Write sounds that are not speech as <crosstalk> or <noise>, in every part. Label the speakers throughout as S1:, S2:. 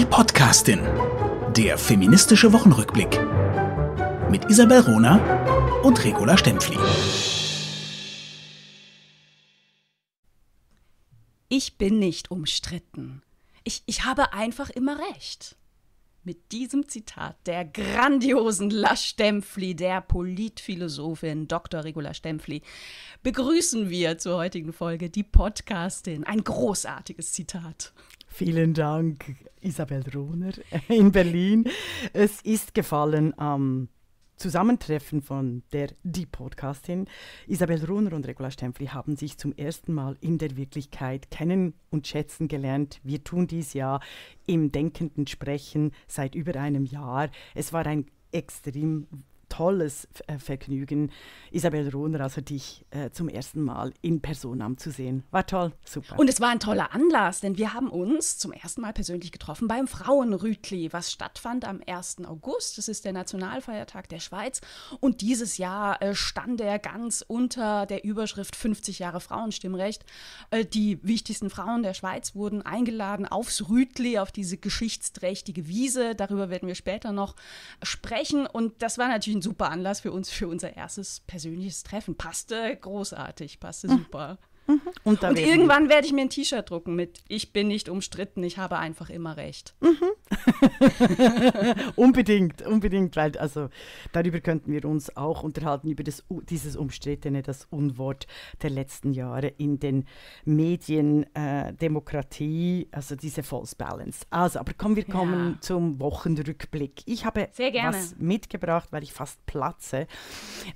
S1: Die Podcastin. Der feministische Wochenrückblick. Mit Isabel Rona und Regula Stempfli.
S2: Ich bin nicht umstritten. Ich, ich habe einfach immer recht. Mit diesem Zitat der grandiosen La Stempfli, der Politphilosophin Dr. Regula Stempfli, begrüßen wir zur heutigen Folge die Podcastin. Ein großartiges Zitat.
S1: Vielen Dank, Isabel Rohner äh, in Berlin. Es ist gefallen am Zusammentreffen von der Die Podcastin. Isabel Rohner und Regula Stempfli haben sich zum ersten Mal in der Wirklichkeit kennen und schätzen gelernt. Wir tun dies ja im denkenden Sprechen seit über einem Jahr. Es war ein extrem tolles äh, Vergnügen, Isabel Rohner, also dich äh, zum ersten Mal in Personam zu sehen. War toll, super. Und es war ein toller
S2: Anlass, denn wir haben uns zum ersten Mal persönlich getroffen beim Frauenrütli, was stattfand am 1. August. Das ist der Nationalfeiertag der Schweiz. Und dieses Jahr äh, stand er ganz unter der Überschrift 50 Jahre Frauenstimmrecht. die wichtigsten Frauen der Schweiz wurden eingeladen aufs Rütli, auf diese geschichtsträchtige Wiese. Darüber werden wir später noch sprechen. Und das war natürlich ein ein super Anlass für uns, für unser erstes persönliches Treffen. Passte großartig, passte hm. super. Mhm.
S1: Und, und irgendwann
S2: werde ich mir ein T-Shirt drucken mit Ich bin nicht umstritten, ich habe einfach immer recht. Mhm.
S1: <laughs> unbedingt, unbedingt, weil also darüber könnten wir uns auch unterhalten, über das, dieses Umstrittene, das Unwort der letzten Jahre in den Medien, äh, Demokratie, also diese False Balance. Also, aber komm, wir kommen ja. zum Wochenrückblick. Ich habe was mitgebracht, weil ich fast platze.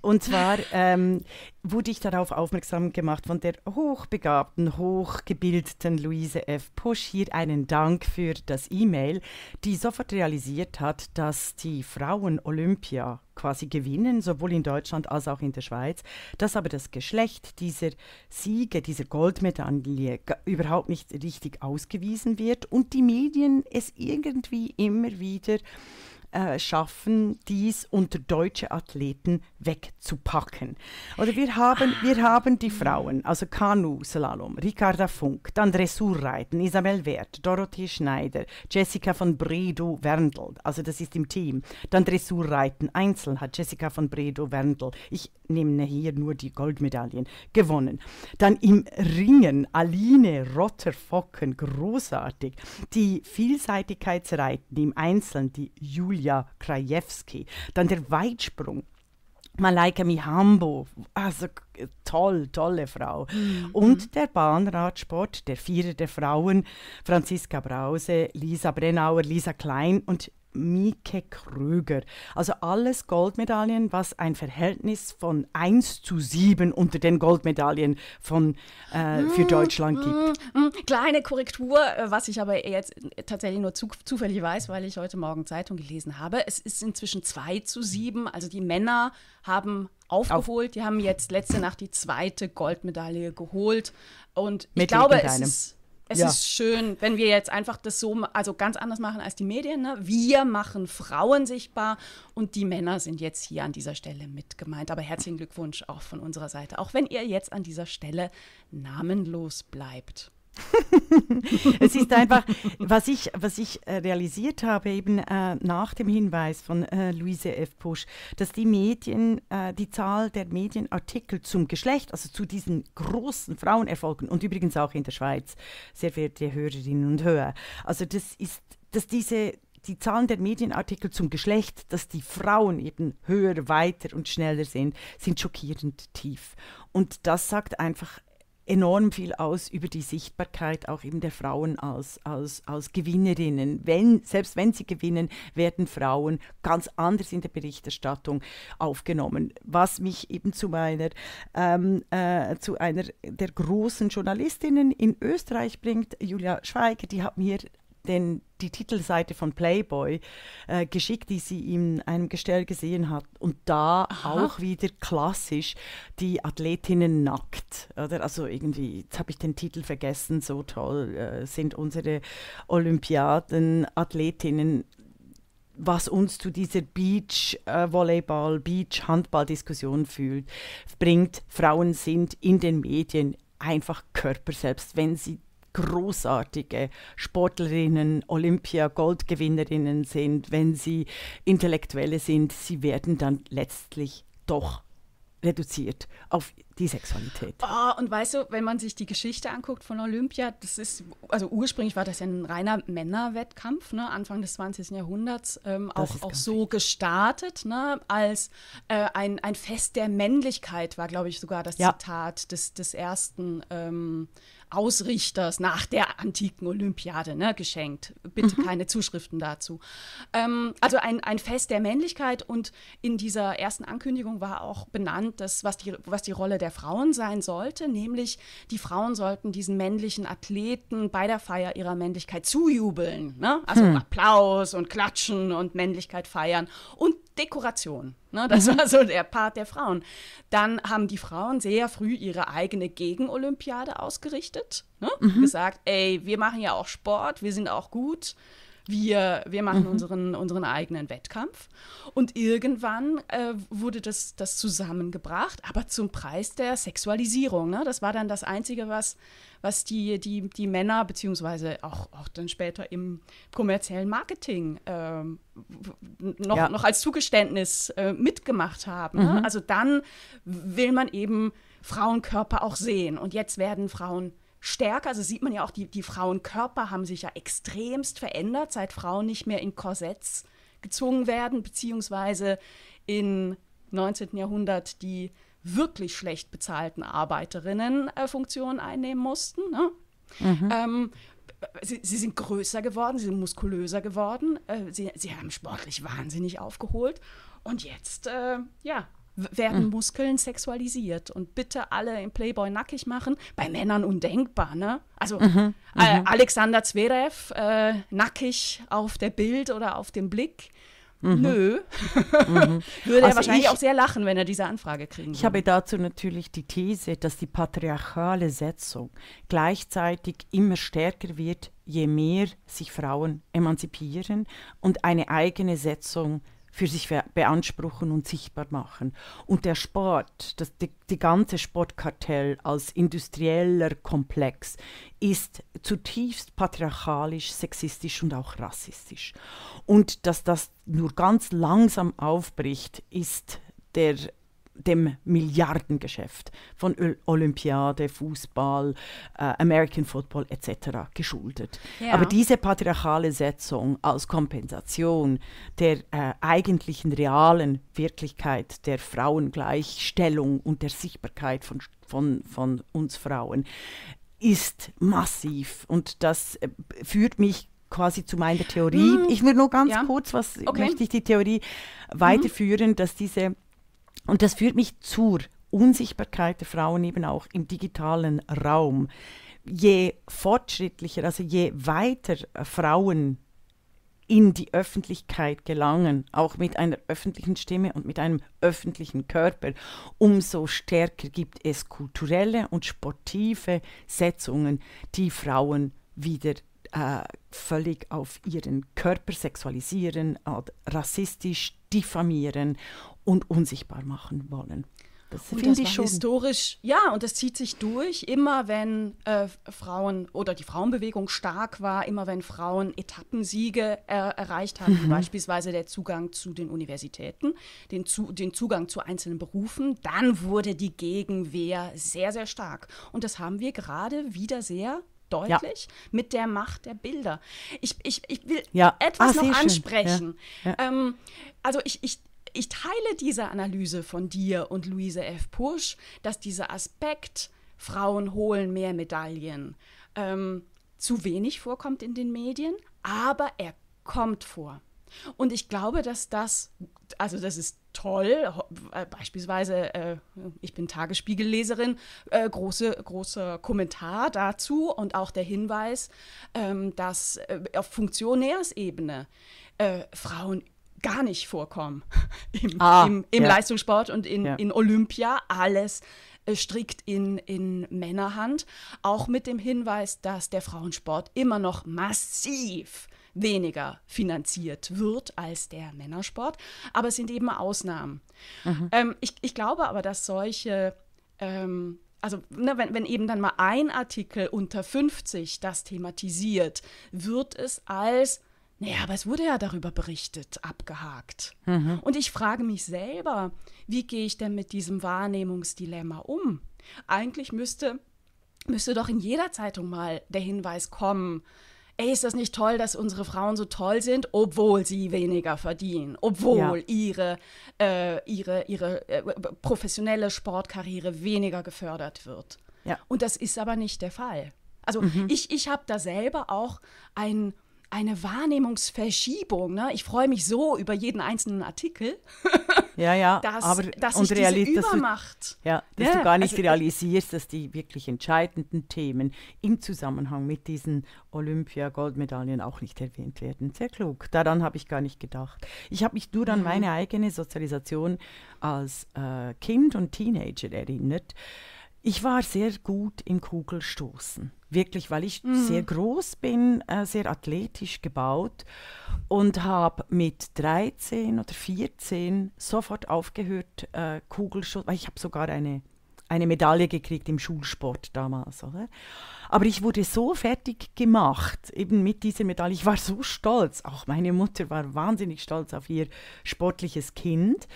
S1: Und zwar, ähm, wurde ich darauf aufmerksam gemacht von der hochbegabten, hochgebildeten Luise F. Pusch. Hier einen Dank für das E-Mail, die sofort realisiert hat, dass die Frauen Olympia quasi gewinnen, sowohl in Deutschland als auch in der Schweiz, dass aber das Geschlecht dieser Siege, dieser Goldmedaille überhaupt nicht richtig ausgewiesen wird und die Medien es irgendwie immer wieder äh, schaffen, dies unter deutsche Athleten wegzupacken. Oder wir haben, wir haben die Frauen, also Kanu-Slalom, Ricarda Funk, dann Dressurreiten, Isabel Wert, Dorothee Schneider, Jessica von Bredow Werndl, also das ist im Team. Dann Dressurreiten, einzeln hat Jessica von Bredow Werndl, ich nehme hier nur die Goldmedaillen, gewonnen. Dann im Ringen Aline Rotter-Focken, großartig. Die Vielseitigkeitsreiten im Einzelnen, die Julia Julia Krajewski. Dann der Weitsprung. Malaika Mihambo, also äh, toll, tolle Frau. Mhm. Und der Bahnradsport, der Vierer der Frauen, Franziska Brause, Lisa Brennauer, Lisa Klein und Mieke Krüger. Also alles Goldmedaillen, was ein Verhältnis von 1 zu 7 unter den Goldmedaillen von, äh, mm, für Deutschland gibt.
S2: Mm, mm. Kleine Korrektur, äh, was ich aber jetzt tatsächlich nur zu, zufällig weiß, weil ich heute Morgen Zeitung gelesen habe. Es ist inzwischen 2 zu 7, also die Männer haben aufgeholt. Auf. Die haben jetzt letzte Nacht die zweite Goldmedaille geholt. Und ich Mit glaube, es ist es ja. ist schön, wenn wir jetzt einfach das so, also ganz anders machen als die Medien. Ne? Wir machen Frauen sichtbar und die Männer sind jetzt hier an dieser Stelle mit gemeint. Aber herzlichen Glückwunsch auch von unserer Seite, auch wenn ihr jetzt an dieser Stelle namenlos bleibt.
S1: <laughs> es ist einfach, was ich, was ich äh, realisiert habe, eben äh, nach dem Hinweis von äh, Luise F. Pusch, dass die Medien, äh, die Zahl der Medienartikel zum Geschlecht, also zu diesen großen Frauenerfolgen und übrigens auch in der Schweiz, sehr verehrte Hörerinnen und Hörer, also das ist, dass diese die Zahlen der Medienartikel zum Geschlecht, dass die Frauen eben höher, weiter und schneller sind, sind schockierend tief. Und das sagt einfach enorm viel aus über die Sichtbarkeit auch eben der Frauen als, als, als Gewinnerinnen. Wenn, selbst wenn sie gewinnen, werden Frauen ganz anders in der Berichterstattung aufgenommen. Was mich eben zu meiner, ähm, äh, zu einer der großen Journalistinnen in Österreich bringt, Julia Schweiger, die hat mir den, die Titelseite von Playboy äh, geschickt, die sie in einem Gestell gesehen hat. Und da Aha. auch wieder klassisch die Athletinnen nackt. Oder? Also irgendwie, jetzt habe ich den Titel vergessen, so toll äh, sind unsere Olympiaden-Athletinnen was uns zu dieser Beach-Volleyball, Beach-Handball-Diskussion bringt, Frauen sind in den Medien einfach Körper, selbst wenn sie großartige Sportlerinnen, Olympia-Goldgewinnerinnen sind, wenn sie Intellektuelle sind, sie werden dann letztlich doch reduziert auf die Sexualität.
S2: Oh, und weißt du, wenn man sich die Geschichte anguckt von Olympia, das ist, also ursprünglich war das ja ein reiner Männerwettkampf, ne, Anfang des 20. Jahrhunderts, ähm, auch, auch so richtig. gestartet, ne, als äh, ein, ein Fest der Männlichkeit war, glaube ich, sogar das ja. Zitat des, des ersten ähm, Ausrichters nach der antiken Olympiade ne, geschenkt. Bitte mhm. keine Zuschriften dazu. Ähm, also ein, ein Fest der Männlichkeit und in dieser ersten Ankündigung war auch benannt, dass, was, die, was die Rolle der Frauen sein sollte, nämlich die Frauen sollten diesen männlichen Athleten bei der Feier ihrer Männlichkeit zujubeln. Ne? Also hm. Applaus und Klatschen und Männlichkeit feiern und Dekoration. Ne? Das war so der Part der Frauen. Dann haben die Frauen sehr früh ihre eigene Gegenolympiade ausgerichtet. Ne? Mhm. Gesagt, ey, wir machen ja auch Sport, wir sind auch gut. Wir, wir machen mhm. unseren, unseren eigenen Wettkampf. Und irgendwann äh, wurde das, das zusammengebracht, aber zum Preis der Sexualisierung. Ne? Das war dann das Einzige, was, was die, die, die Männer, beziehungsweise auch, auch dann später im kommerziellen Marketing ähm, noch, ja. noch als Zugeständnis äh, mitgemacht haben. Ne? Mhm. Ne? Also dann will man eben Frauenkörper auch sehen. Und jetzt werden Frauen stärker. Also sieht man ja auch, die, die Frauenkörper haben sich ja extremst verändert, seit Frauen nicht mehr in Korsetts gezwungen werden, beziehungsweise im 19. Jahrhundert die wirklich schlecht bezahlten Arbeiterinnen äh, Funktionen einnehmen mussten. Ne? Mhm. Ähm, Sie, sie, sind größer geworden, sie sind muskulöser geworden, äh, sie, sie, haben sportlich wahnsinnig aufgeholt. Und jetzt, äh, ja, werden mhm. Muskeln sexualisiert. Und bitte alle im Playboy nackig machen, bei Männern undenkbar. Ne? Also mhm. äh, mhm. Alexander Zverev äh, nackig auf der Bild oder auf dem Blick. Mhm. Nö.
S1: Mhm. <laughs> würde also er wahrscheinlich ich, auch sehr
S2: lachen, wenn er diese Anfrage kriegen würde. Ich habe
S1: dazu natürlich die These, dass die patriarchale Setzung gleichzeitig immer stärker wird, je mehr sich Frauen emanzipieren und eine eigene Setzung für sich beanspruchen und sichtbar machen. Und der Sport, das die, die ganze Sportkartell als industrieller Komplex ist zutiefst patriarchalisch, sexistisch und auch rassistisch. Und dass das nur ganz langsam aufbricht, ist der dem Milliardengeschäft von Olympiade, Fußball, äh, American Football etc. geschuldet. Ja. Aber diese patriarchale Setzung als Kompensation der äh, eigentlichen realen Wirklichkeit der Frauengleichstellung und der Sichtbarkeit von, von, von uns Frauen ist massiv und das äh, führt mich quasi zu meiner Theorie. Hm. Ich will nur ganz ja. kurz, was okay. möchte ich die Theorie weiterführen, hm. dass diese und das führt mich zur Unsichtbarkeit der Frauen eben auch im digitalen Raum. Je fortschrittlicher, also je weiter Frauen in die Öffentlichkeit gelangen, auch mit einer öffentlichen Stimme und mit einem öffentlichen Körper, umso stärker gibt es kulturelle und sportive Setzungen, die Frauen wieder äh, völlig auf ihren Körper sexualisieren, rassistisch diffamieren und unsichtbar machen wollen. Das finde ich schon.
S2: historisch, ja, und das zieht sich durch. Immer wenn äh, Frauen oder die Frauenbewegung stark war, immer wenn Frauen Etappensiege äh, erreicht haben, mhm. beispielsweise der Zugang zu den Universitäten, den, zu, den Zugang zu einzelnen Berufen, dann wurde die Gegenwehr sehr, sehr stark. Und das haben wir gerade wieder sehr deutlich ja. mit der Macht der Bilder. Ich, ich, ich will ja. etwas ah, noch ansprechen. Ja. Ähm, also ich, ich, ich teile diese Analyse von dir und Luise F. Pusch, dass dieser Aspekt, Frauen holen mehr Medaillen, ähm, zu wenig vorkommt in den Medien, aber er kommt vor. Und ich glaube, dass das, also das ist toll. Äh, beispielsweise, äh, ich bin Tagesspiegelleserin, äh, große, großer Kommentar dazu und auch der Hinweis, ähm, dass äh, auf Funktionärsebene äh, Frauen gar nicht vorkommen <laughs> im, ah, im, im ja. Leistungssport und in, ja. in Olympia. Alles äh, strikt in, in Männerhand, auch mit dem Hinweis, dass der Frauensport immer noch massiv weniger finanziert wird als der Männersport. Aber es sind eben Ausnahmen. Mhm. Ähm, ich, ich, glaube aber, dass solche ähm, also ne, wenn, wenn, eben dann mal ein Artikel unter 50 das thematisiert, wird es als, naja, aber es wurde ja darüber berichtet, abgehakt. Mhm. Und ich frage mich selber, wie gehe ich denn mit diesem Wahrnehmungsdilemma um? Eigentlich müsste, müsste doch in jeder Zeitung mal der Hinweis kommen, ey, ist das nicht toll, dass unsere Frauen so toll sind, obwohl sie weniger verdienen, obwohl ja. ihre, äh, ihre, ihre äh, professionelle Sportkarriere weniger gefördert wird. Ja. Und das ist aber nicht der Fall. Also mhm. ich, ich habe da selber auch einen eine Wahrnehmungsverschiebung. Ne? Ich freue mich so über jeden einzelnen Artikel. <laughs> ja, ja. Dass, aber dass und ich reali diese Übermacht.
S1: Dass du, ja, dass ja, du gar nicht also, äh, realisierst, dass die wirklich entscheidenden Themen im Zusammenhang mit diesen Olympia-Goldmedaillen auch nicht erwähnt werden. Sehr klug. Daran habe ich gar nicht gedacht. Ich habe mich nur an mhm. meine eigene Sozialisation als äh, Kind und Teenager erinnert. Ich war sehr gut im Kugelstoßen wirklich, weil ich mhm. sehr groß bin, äh, sehr athletisch gebaut und habe mit 13 oder 14 sofort aufgehört, äh, Kugelschuss, weil ich habe sogar eine eine Medaille gekriegt im Schulsport damals, oder? Aber ich wurde so fertig gemacht, eben mit dieser Medaille. Ich war so stolz. Auch meine Mutter war wahnsinnig stolz auf ihr sportliches Kind.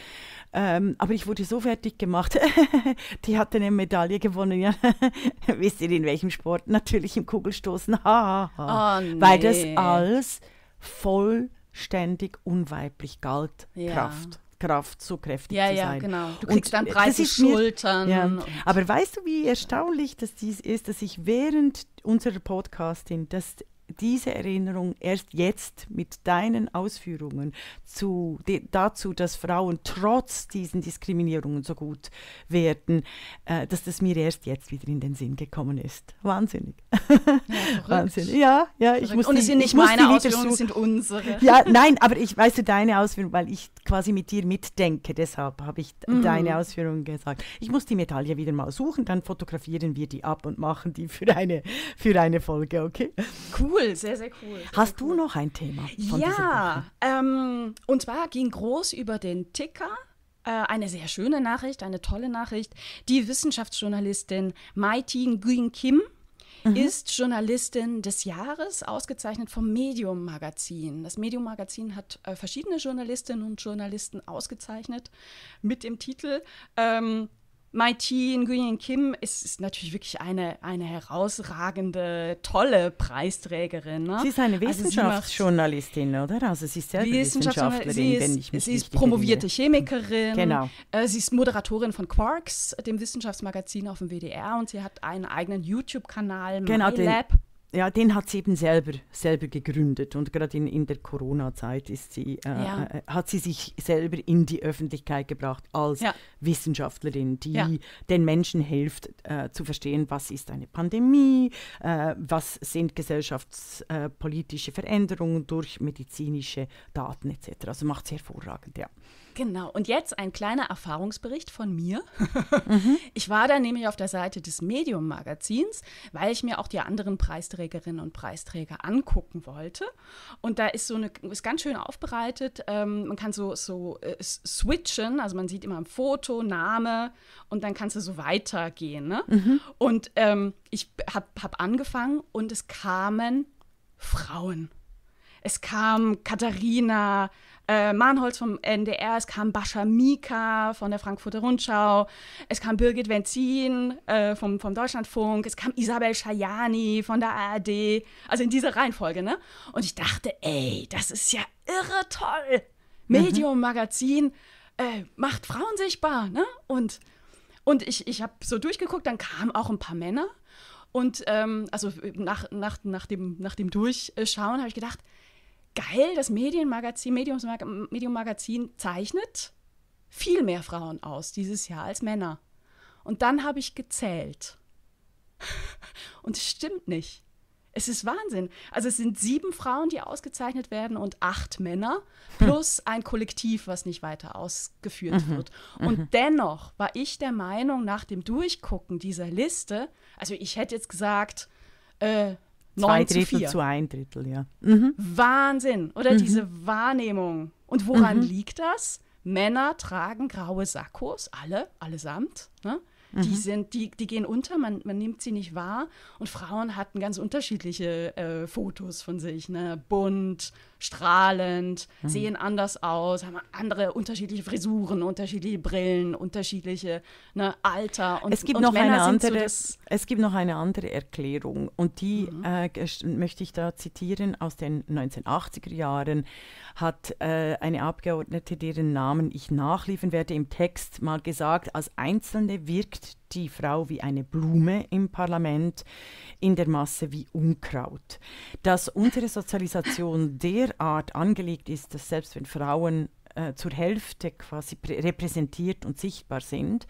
S1: Ähm, aber ich wurde so fertig gemacht. <laughs> Die hatte eine Medaille gewonnen. Ja. <laughs> Wisst ihr, in welchem Sport? Natürlich im Kugelstoßen. Ha, ha, ha. Oh, ah, nee. Weil das als vollständig unweiblich galt. Ja. Kraft. Kraft so kräftig ja, zu sein. Ja, genau. Du kriegst und dann 30 Schultern. Mir, ja. Aber weißt du, wie erstaunlich das ist, dass ich während unserer Podcasting dass diese Erinnerung erst jetzt mit deinen Ausführungen zu, de, dazu, dass Frauen trotz diesen Diskriminierungen so gut werden, äh, dass das mir erst jetzt wieder in den Sinn gekommen ist. Wahnsinnig. Ja,
S2: <laughs> Wahnsinnig. Ja, ja, ich muss Und es sind nicht meine Ausführungen, es sind
S1: unsere. Ja, <laughs> nein, aber ich weiß du deine Ausführungen, weil ich quasi mit dir mitdenke, deshalb habe ich mhm. deine Ausführungen gesagt. Ich muss die Medaille wieder mal suchen, dann fotografieren wir die ab und machen die für eine, für eine Folge, okay?
S2: Cool cool, sehr, sehr cool. Sehr Hast cool.
S1: du noch ein Thema?
S2: ja, ähm, und zwar ging groß über den Ticker äh, eine sehr schöne Nachricht, eine tolle Nachricht. Die Wissenschaftsjournalistin Maitin Nguyen Kim mhm. ist Journalistin des Jahres, ausgezeichnet vom Medium Magazin. Das Medium Magazin hat äh, verschiedene Journalistinnen und Journalisten ausgezeichnet mit dem Titel. Ähm, Mai Chi Nguyen Kim ist, ist, natürlich wirklich eine, eine herausragende, tolle Preisträgerin. Ne? Sie ist eine also
S1: Wissenschaftsjournalistin, also oder? Also sie ist selber Wissenschaftlerin, sie ist, wenn ich mich Sie ist promovierte erinnere. Chemikerin. Genau.
S2: Äh, sie ist Moderatorin von Quarks, dem Wissenschaftsmagazin auf dem WDR und sie hat einen eigenen YouTube-Kanal, genau, MyLab.
S1: Den ja, den hat sie eben selber, selber gegründet und gerade in, in der Corona-Zeit ist sie, äh, ja. äh, hat sie sich selber in die Öffentlichkeit gebracht als ja. Wissenschaftlerin, die ja. den Menschen hilft äh, zu verstehen, was ist eine Pandemie, äh, was sind gesellschaftspolitische Veränderungen durch medizinische Daten etc. Also macht sie hervorragend, ja.
S2: Genau. Und jetzt ein kleiner Erfahrungsbericht von mir. Mhm. <laughs> Ich war da nämlich auf der Seite des Medium-Magazins, weil ich mir auch die anderen Preisträgerinnen und Preisträger angucken wollte. Und da ist so eine, ist ganz schön aufbereitet. Ähm, man kann so, so äh, switchen, also man sieht immer ein Foto, Name und dann kannst du so weitergehen. Ne? Mhm. Und ähm, ich habe hab angefangen und es kamen Frauen. Es kam Katharina, äh, Mahnholz vom NDR, es kam Bascha Mika von der Frankfurter Rundschau, es kam Birgit Wenzin äh, vom, vom Deutschlandfunk, es kam Isabel Schajani von der ARD, also in dieser Reihenfolge, ne? Und ich dachte, ey, das ist ja irre toll. Mhm. Medium Magazin äh, macht Frauen sichtbar, ne? Und, und ich, ich habe so durchgeguckt, dann kamen auch ein paar Männer. Und ähm, also äh, nach, nach, nach, dem, nach dem Durchschauen habe ich gedacht, geil, das Medienmagazin, Medium, Medium zeichnet viel mehr Frauen aus dieses Jahr als Männer. Und dann habe ich gezählt. <laughs> Und es stimmt nicht. Es ist Wahnsinn. Also es sind sieben Frauen, die ausgezeichnet werden und acht Männer hm. plus ein Kollektiv, was nicht weiter ausgeführt mhm. wird. Mhm. Und mhm. dennoch war ich der Meinung, nach dem Durchgucken dieser Liste, also ich hätte jetzt gesagt, äh, Zwei Drittel zu, zu,
S1: ein Drittel, ja. Mhm.
S2: Wahnsinn, oder mhm. diese Wahrnehmung. Und woran mhm. liegt das? Männer tragen graue Sakkos, alle, allesamt. Ne? Die, mhm. sind, die, die gehen unter, man, man nimmt sie nicht wahr. Und Frauen hatten ganz unterschiedliche äh, Fotos von sich, ne? bunt, strahlend, mhm. sehen anders aus, haben andere unterschiedliche Frisuren, unterschiedliche Brillen, unterschiedliche ne, Alter und es gibt und noch eine andere, so
S1: Es gibt noch eine andere Erklärung und die mhm. äh, möchte ich da zitieren aus den 1980er Jahren hat äh, eine Abgeordnete, deren Namen ich nachliefern werde, im Text mal gesagt, als Einzelne wirkt die Frau wie eine Blume im Parlament, in der Masse wie Unkraut. Dass unsere Sozialisation derart angelegt ist, dass selbst wenn Frauen äh, zur Hälfte quasi repräsentiert und sichtbar sind,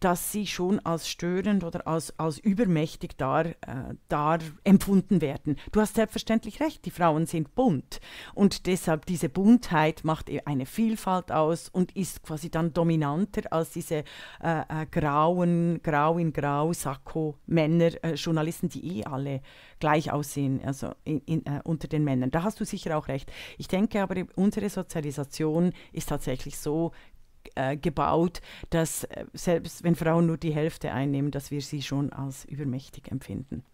S1: dass sie schon als störend oder als, als übermächtig da äh, empfunden werden. Du hast selbstverständlich recht, die Frauen sind bunt und deshalb diese Buntheit macht eine Vielfalt aus und ist quasi dann dominanter als diese äh, äh grauen, grau in grau Sakko-Männer-Journalisten, äh, die eh alle gleich aussehen, also in, in, äh, unter den Männern. Da hast du sicher auch recht. Ich denke aber, unsere Sozialisation ist tatsächlich so äh, gebaut, dass äh, selbst wenn Frauen nur die Hälfte einnehmen, dass wir sie schon als übermächtig empfinden.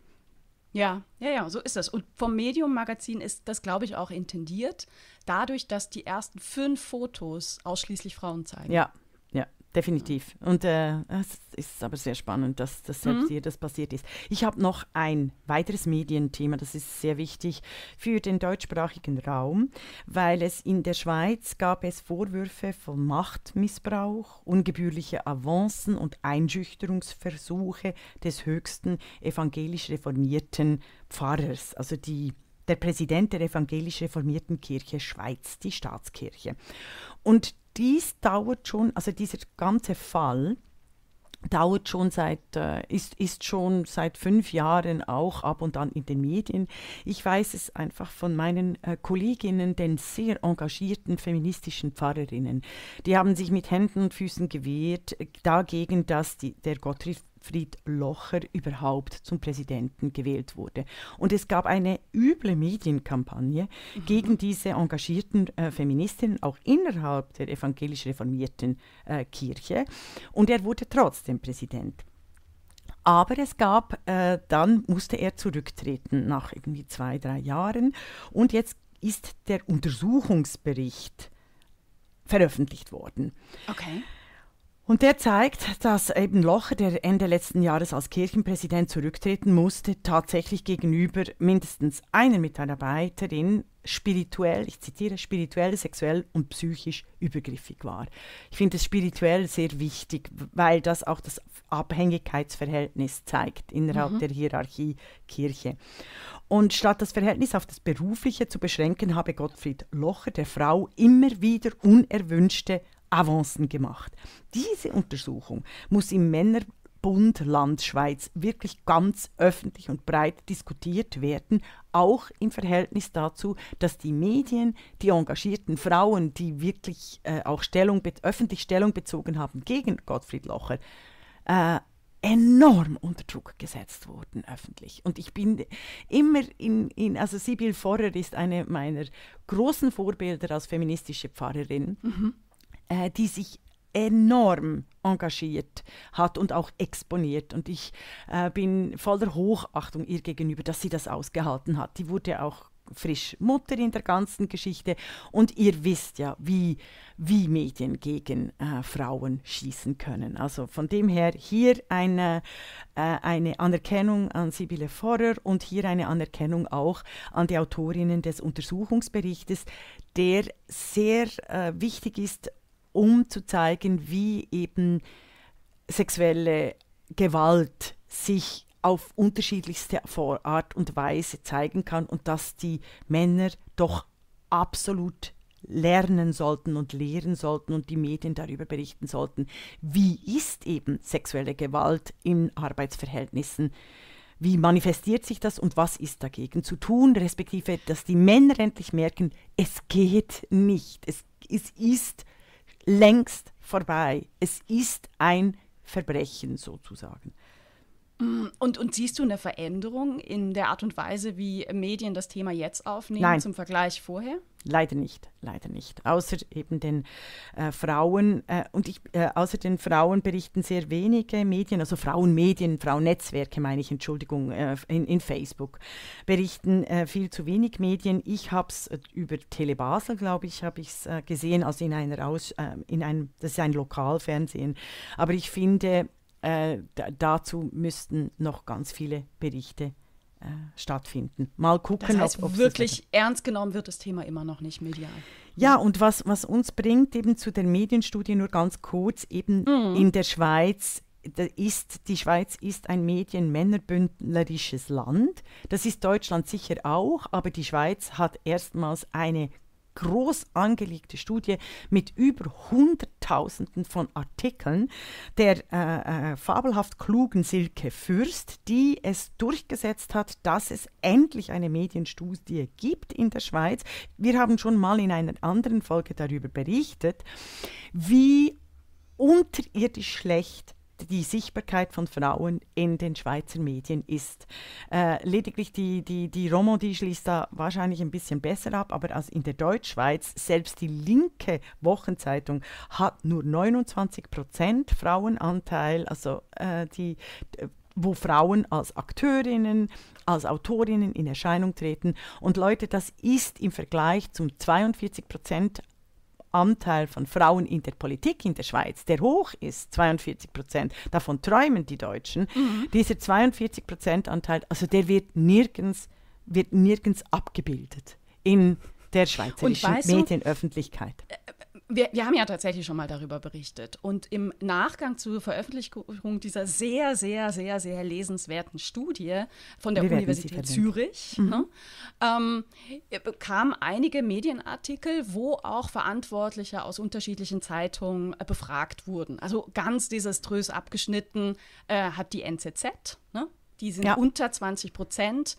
S2: Ja, ja, ja, so ist das. Und vom Medium-Magazin ist das, glaube ich, auch intendiert, dadurch, dass die ersten fünf Fotos ausschließlich Frauen zeigen. Ja,
S1: definitiv. Und äh, es ist aber sehr spannend, dass, dass selbst mhm. hier das passiert ist. Ich habe noch ein weiteres Medienthema, das ist sehr wichtig für den deutschsprachigen Raum, weil es in der Schweiz gab es Vorwürfe von Machtmissbrauch, ungebührliche Avancen und Einschüchterungsversuche des höchsten evangelisch reformierten Pfarrers, also die der Präsident der evangelisch reformierten Kirche Schweiz, die Staatskirche. Und dies dauert schon, also dieser ganze Fall dauert schon seit, äh, ist, ist schon seit fünf Jahren auch ab und an in den Medien. Ich weiß es einfach von meinen äh, Kolleginnen, den sehr engagierten feministischen Pfarrerinnen. Die haben sich mit Händen und Füßen gewehrt äh, dagegen, dass die, der Gottfried Siegfried Locher überhaupt zum Präsidenten gewählt wurde. Und es gab eine üble Medienkampagne mhm. gegen diese engagierten äh, Feministinnen, auch innerhalb der evangelisch-reformierten äh, Kirche. Und er wurde trotzdem Präsident. Aber es gab, äh, dann musste er zurücktreten nach irgendwie zwei, drei Jahren. Und jetzt ist der Untersuchungsbericht veröffentlicht worden. Okay. Und der zeigt, dass eben Locher, der Ende letzten Jahres als Kirchenpräsident zurücktreten musste, tatsächlich gegenüber mindestens einer Mitarbeiterin spirituell, ich zitiere, spirituell, sexuell und psychisch übergriffig war. Ich finde es spirituell sehr wichtig, weil das auch das Abhängigkeitsverhältnis zeigt innerhalb mhm. der Hierarchie Kirche. Und statt das Verhältnis auf das Berufliche zu beschränken, habe Gottfried Locher der Frau immer wieder unerwünschte Avancen gemacht. Diese Untersuchung muss im Männerbund Land Schweiz wirklich ganz öffentlich und breit diskutiert werden, auch im Verhältnis dazu, dass die Medien, die engagierten Frauen, die wirklich äh, auch Stellung, öffentlich Stellung bezogen haben gegen Gottfried Locher, äh, enorm unter Druck gesetzt wurden öffentlich. Und ich bin immer in, in also Sibyl Forrer ist eine meiner großen Vorbilder als feministische Pfarrerin. Mhm äh, die sich enorm engagiert hat und auch exponiert. Und ich äh, bin voller Hochachtung ihr gegenüber, dass sie das ausgehalten hat. Die wurde auch frisch Mutter in der ganzen Geschichte. Und ihr wisst ja, wie, wie Medien gegen äh, Frauen schießen können. Also von dem her hier eine, äh, eine Anerkennung an Sibylle Forrer und hier eine Anerkennung auch an die Autorinnen des Untersuchungsberichtes, der sehr äh, wichtig ist, um zu zeigen, wie eben sexuelle Gewalt sich auf unterschiedlichste Art und Weise zeigen kann und dass die Männer doch absolut lernen sollten und lehren sollten und die Medien darüber berichten sollten, wie ist eben sexuelle Gewalt in Arbeitsverhältnissen, wie manifestiert sich das und was ist dagegen zu tun, respektive, dass die Männer endlich merken, es geht nicht, es, es ist längst vorbei. Es ist ein Verbrechen sozusagen.
S2: Mm, und, und siehst du eine Veränderung in der Art und Weise, wie Medien das Thema jetzt aufnehmen Nein. zum Vergleich vorher?
S1: Leider nicht, leider nicht. Außer eben den äh, Frauen äh, und ich, äh, außer den Frauen berichten sehr wenige Medien, also Frauenmedien, Frauennetzwerke meine ich, Entschuldigung, äh, in, in, Facebook berichten äh, viel zu wenig Medien. Ich habe es äh, über Telebasel, glaube ich, habe ich es gesehen, also in einer Aus, in einem, das ist ein Lokalfernsehen. Aber ich finde äh, dazu müssten noch ganz viele Berichte äh, stattfinden. Mal gucken, das heißt, ob wirklich
S2: ernst genommen wird das Thema immer noch nicht medial.
S1: Ja, und was, was uns bringt eben zu der Medienstudie nur ganz kurz, eben mhm. in der Schweiz ist, die Schweiz ist ein medienmännerbündlerisches Land. Das ist Deutschland sicher auch, aber die Schweiz hat erstmals eine groß angelegte Studie mit über 100 Tausenden von Artikeln der äh, äh, fabelhaft klugen Silke Fürst, die es durchgesetzt hat, dass es endlich eine Medienstudie gibt in der Schweiz. Wir haben schon mal in einer anderen Folge darüber berichtet, wie unterirdisch schlecht die Sichtbarkeit von Frauen in den Schweizer Medien ist. Äh, lediglich die, die, die Romandie schließt da wahrscheinlich ein bisschen besser ab, aber als in der Deutschschweiz, selbst die linke Wochenzeitung hat nur 29 Prozent Frauenanteil, also äh, die wo Frauen als Akteurinnen, als Autorinnen in Erscheinung treten. Und Leute, das ist im Vergleich zum 42 Prozent Anteil von Frauen in der Politik in der Schweiz, der hoch ist, 42 Prozent, davon träumen die Deutschen, mhm. dieser 42 Prozent Anteil, also der wird nirgends, wird nirgends abgebildet in der schweizerischen Medienöffentlichkeit. Äh,
S2: wir, wir haben ja tatsächlich schon mal darüber berichtet. Und im Nachgang zur Veröffentlichung dieser sehr, sehr, sehr, sehr lesenswerten Studie von der wir Universität Zürich mhm. ne, ähm, kamen einige Medienartikel, wo auch Verantwortliche aus unterschiedlichen Zeitungen äh, befragt wurden. Also ganz desaströs abgeschnitten äh, hat die NZZ. Ne? Die sind ja. unter 20 Prozent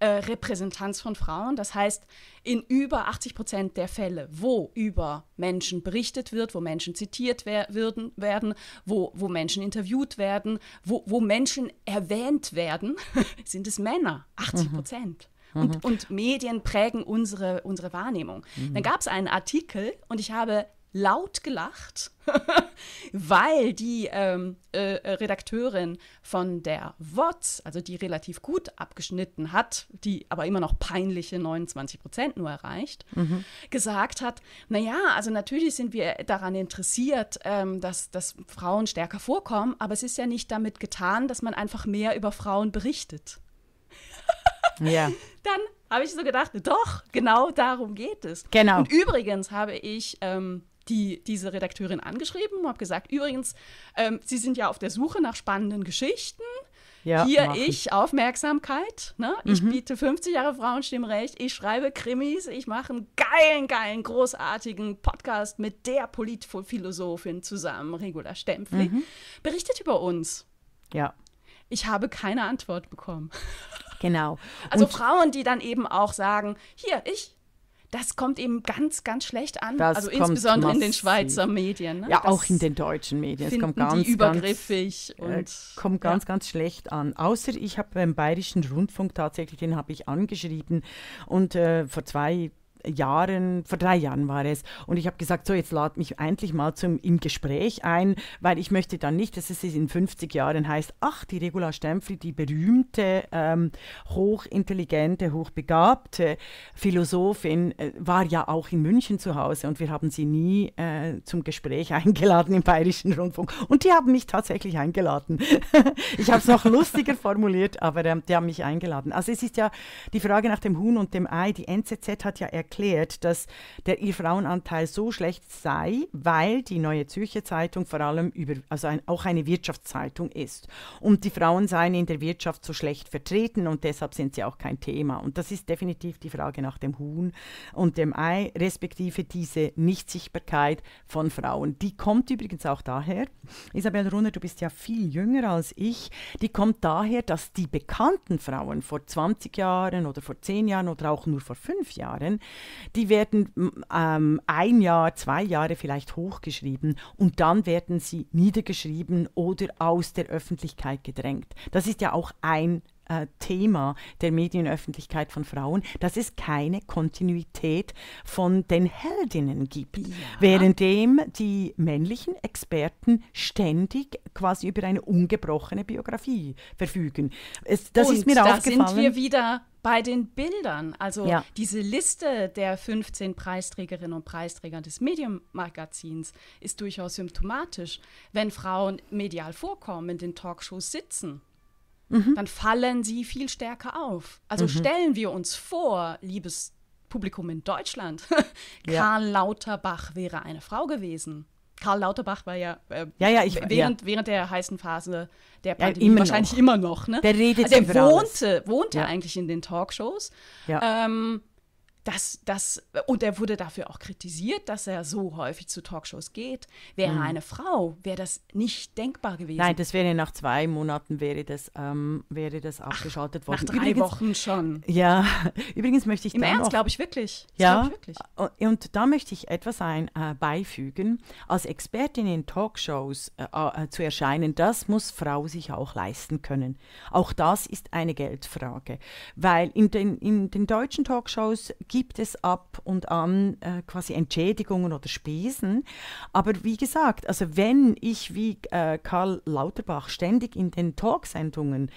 S2: äh, Repräsentanz von Frauen. Das heißt, in über 80 Prozent der Fälle, wo über Menschen berichtet wird, wo Menschen zitiert wer werden, werden wo, wo Menschen interviewt werden, wo, wo Menschen erwähnt werden, <laughs> sind es Männer. 80 Prozent. Mhm. Und, mhm. und, Medien prägen unsere, unsere Wahrnehmung. Mhm. Dann gab es einen Artikel und ich habe laut gelacht, <laughs> weil die ähm, äh, äh Redakteurin von der WOTS, also die relativ gut abgeschnitten hat, die aber immer noch peinliche 29 Prozent nur erreicht, mhm. gesagt hat, naja, also natürlich sind wir daran interessiert, ähm, dass, dass Frauen stärker vorkommen, aber es ist ja nicht damit getan, dass man einfach mehr über Frauen berichtet.
S1: <laughs> ja.
S2: Dann habe ich so gedacht, doch, genau darum geht es. Genau. Und übrigens habe ich ähm, die, diese Redakteurin angeschrieben und habe gesagt, übrigens, ähm, Sie sind ja auf der Suche nach spannenden Geschichten.
S1: Ja, Hier machen. ich,
S2: Aufmerksamkeit. Ne? Ich mhm. biete 50 Jahre Frauenstimmrecht. Ich schreibe Krimis. Ich mache einen geilen, geilen, großartigen Podcast mit der Politphilosophin zusammen, Regula Stempfli. Mhm. Berichtet über uns.
S1: Ja. Ich
S2: habe keine Antwort bekommen. Genau. <laughs> Also und Frauen, die dann eben auch sagen, hier, ich, das kommt eben ganz, ganz schlecht an. Das also insbesondere massiv. in den Schweizer Medien. Ne? Ja, das auch
S1: in den deutschen Medien. Es kommt ganz, die übergriffig äh, ganz, und äh, kommt ganz, ja. ganz schlecht an. Außer ich habe beim Bayerischen Rundfunk tatsächlich, den habe ich angeschrieben und äh, vor zwei Jahren, vor drei Jahren war es. Und ich habe gesagt, so jetzt lad mich endlich mal zum im Gespräch ein, weil ich möchte dann nicht, dass es in 50 Jahren heißt, ach, die Regula Stempfli, die berühmte, ähm, hochintelligente, hochbegabte Philosophin, äh, war ja auch in München zu Hause und wir haben sie nie äh, zum Gespräch <laughs> eingeladen im Bayerischen Rundfunk. Und die haben mich tatsächlich eingeladen. <laughs> ich habe es noch lustiger formuliert, aber ähm, die haben mich eingeladen. Also es ist ja die Frage nach dem Huhn und dem Ei. Die NZZ hat ja erklärt, erklärt, dass der ihr Frauenanteil so schlecht sei, weil die Neue Zürcher Zeitung vor allem über, also ein, auch eine Wirtschaftszeitung ist. Und die Frauen seien in der Wirtschaft so schlecht vertreten und deshalb sind sie auch kein Thema. Und das ist definitiv die Frage nach dem Huhn und dem Ei, respektive diese Nichtsichtbarkeit von Frauen. Die kommt übrigens auch daher, Isabel Runner, du bist ja viel jünger als ich, die kommt daher, dass die bekannten Frauen vor 20 Jahren oder vor 10 Jahren oder auch nur vor 5 Jahren die werden ähm, ein Jahr, zwei Jahre vielleicht hochgeschrieben und dann werden sie niedergeschrieben oder aus der Öffentlichkeit gedrängt. Das ist ja auch ein äh, Thema der Medienöffentlichkeit von Frauen, dass es keine Kontinuität von den Heldinnen gibt, ja. währenddem die männlichen Experten ständig quasi über eine ungebrochene Biografie verfügen. Es, das Und ist mir da aufgefallen. sind wir
S2: wieder bei den Bildern, also ja. diese Liste der 15 Preisträgerinnen und Preisträger des Medienmagazins ist durchaus symptomatisch, wenn Frauen medial vorkommen, in den Talkshows sitzen Mhm. dann fallen sie viel stärker auf. Also mhm. stellen wir uns vor, liebes Publikum in Deutschland, <laughs> Karl ja. Lauterbach wäre eine Frau gewesen. Karl Lauterbach war ja, äh, ja, ja, ich, während, ja. während der heißen Phase der Pandemie ja, immer wahrscheinlich noch. immer noch. Ne? Der redet also er wohnte, alles. wohnte eigentlich in den Talkshows. Ja. Ähm, dass das, und er wurde dafür auch kritisiert, dass er so häufig zu Talkshows geht. Wäre mhm. eine Frau, wäre das nicht denkbar gewesen. Nein,
S1: das wäre nach zwei Monaten wäre das, ähm, wäre das abgeschaltet Ach, worden. Nach drei übrigens, Wochen schon. Ja, <laughs> übrigens möchte ich Im Ernst, glaube
S2: ich wirklich. Das ja, ich wirklich.
S1: Äh, und da möchte ich etwas ein, äh, beifügen. Als Expertin in Talkshows äh, äh, zu erscheinen, das muss Frau sich auch leisten können. Auch das ist eine Geldfrage, weil in den, in den deutschen Talkshows gibt es ab und an äh, quasi Entschädigungen oder Spesen. Aber wie gesagt, also wenn ich wie äh, Karl Lauterbach ständig in den Talksendungen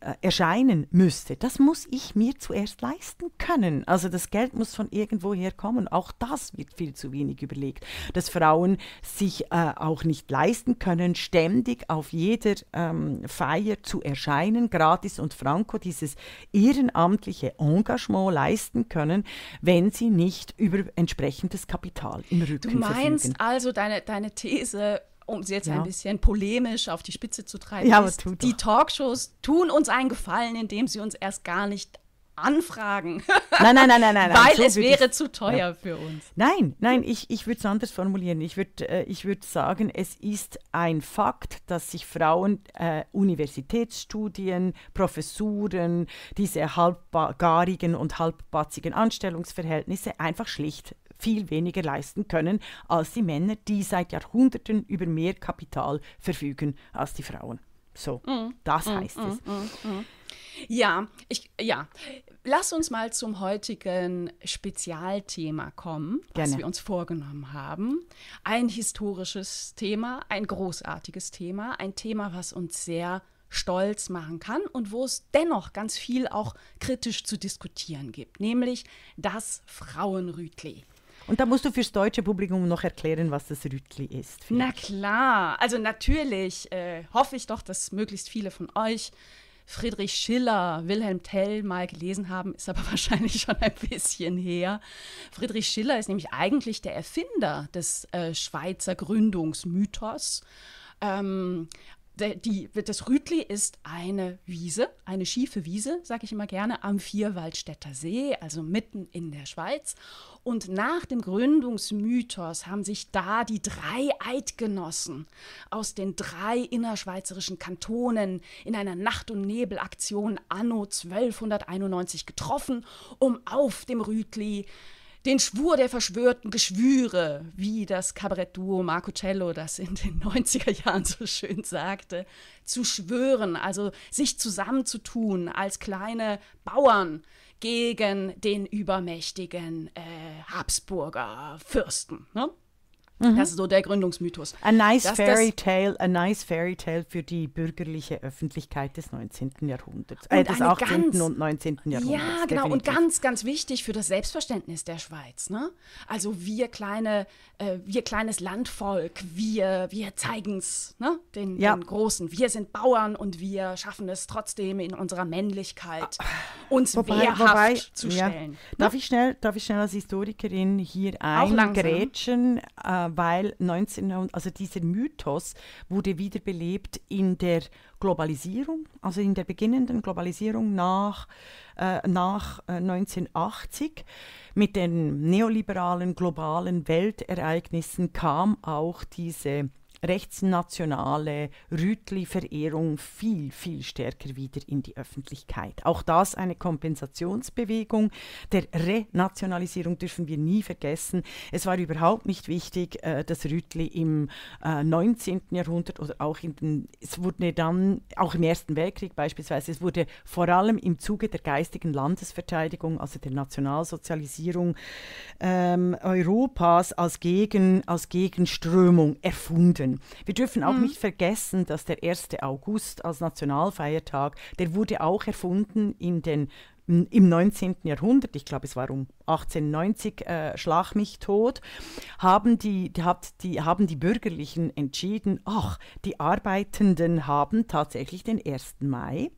S1: äh, erscheinen müsste, das muss ich mir zuerst leisten können. Also das Geld muss von irgendwo her kommen. Auch das wird viel zu wenig überlegt, dass Frauen sich äh, auch nicht leisten können, ständig auf jeder ähm, Feier zu erscheinen, gratis und franco dieses ehrenamtliche Engagement leisten können, wenn sie nicht über entsprechendes Kapital im Rücken verfügen. Du meinst verfügen.
S2: also deine, deine These um sie jetzt ja. ein bisschen polemisch auf die Spitze zu treiben, ja, ist, die Talkshows tun uns einen Gefallen, indem sie uns erst gar nicht anfragen. Nein, nein, nein, nein, nein. <laughs> Weil so es wäre ich, zu teuer ja. für uns.
S1: Nein, nein, ich, ich würde es anders formulieren. Ich würde äh, würd sagen, es ist ein Fakt, dass sich Frauen äh, Universitätsstudien, Professuren, diese halbgarigen und halbbatzigen Anstellungsverhältnisse einfach schlicht viel weniger leisten können als die Männer, die seit Jahrhunderten über mehr Kapital verfügen als die Frauen. So, mm, das mm, heißt mm, es.
S2: Mm, mm. Ja, ich, ja. Lass uns mal zum heutigen Spezialthema kommen, Gerne. wir uns vorgenommen haben. Ein historisches Thema, ein großartiges Thema, ein Thema, was uns sehr stolz machen kann und wo es dennoch ganz viel auch kritisch zu diskutieren gibt, nämlich das Frauenrütli.
S1: Und da musst du fürs deutsche Publikum noch erklären, was das Rütli ist. Vielleicht.
S2: Na klar, also natürlich äh, hoffe ich doch, dass möglichst viele von euch Friedrich Schiller, Wilhelm Tell mal gelesen haben, ist aber <laughs> wahrscheinlich schon ein bisschen her. Friedrich Schiller ist nämlich eigentlich der Erfinder des äh, Schweizer Gründungsmythos. Ähm, die, das Rütli ist eine Wiese, eine schiefe Wiese, sage ich immer gerne, am Vierwaldstätter See, also mitten in der Schweiz. Und nach dem Gründungsmythos haben sich da die drei Eidgenossen aus den drei innerschweizerischen Kantonen in einer Nacht- und Nebelaktion anno 1291 getroffen, um auf dem Rütli äh, den Schwur der verschwörten Geschwüre, wie das Kabarettduo Marco Cello das in den 90er <laughs> Jahren so schön sagte, zu schwören, also sich zusammenzutun als kleine Bauern gegen den übermächtigen äh, Habsburger Fürsten. Ne? Mhm. Das ist so der
S1: Gründungsmythos. A nice dass fairy tale, a nice fairy tale für die bürgerliche Öffentlichkeit des 19. Jahrhunderts. Äh, des 18. Ganz, und 19. Jahrhunderts. Ja, definitiv. genau. Und
S2: ganz, ganz wichtig für das Selbstverständnis der Schweiz. Ne? Also wir kleine, äh, wir kleines Landvolk, wir, wir zeigen es ne? den, ja. den Großen. Wir sind Bauern und wir schaffen es trotzdem in unserer Männlichkeit,
S1: uns wobei, wehrhaft wobei, zu stellen. Ja. Ne? Darf, ich schnell, darf ich schnell als Historikerin hier eingrätschen? Äh, weil 19, also dieser Mythos wurde wiederbelebt in der Globalisierung, also in der beginnenden Globalisierung nach, äh, nach 1980. Äh, Mit den neoliberalen globalen Weltereignissen kam auch diese rechtsnationale Rütli-Verehrung viel, viel stärker wieder in die Öffentlichkeit. Auch das eine Kompensationsbewegung. Der Renationalisierung dürfen wir nie vergessen. Es war überhaupt nicht wichtig, äh, dass Rütli im äh, 19. Jahrhundert oder auch in den, es wurde dann, auch im Ersten Weltkrieg beispielsweise, es wurde vor allem im Zuge der geistigen Landesverteidigung, also der Nationalsozialisierung ähm, Europas als, Gegen, als Gegenströmung erfunden können. Wir dürfen auch mhm. nicht vergessen, dass der 1. August als Nationalfeiertag, der wurde auch erfunden in den im 19. Jahrhundert, ich glaube es war um 1890, äh, Schlag mich tot, haben die, die, habt die, haben die Bürgerlichen entschieden, ach, die Arbeitenden haben tatsächlich den 1. Mai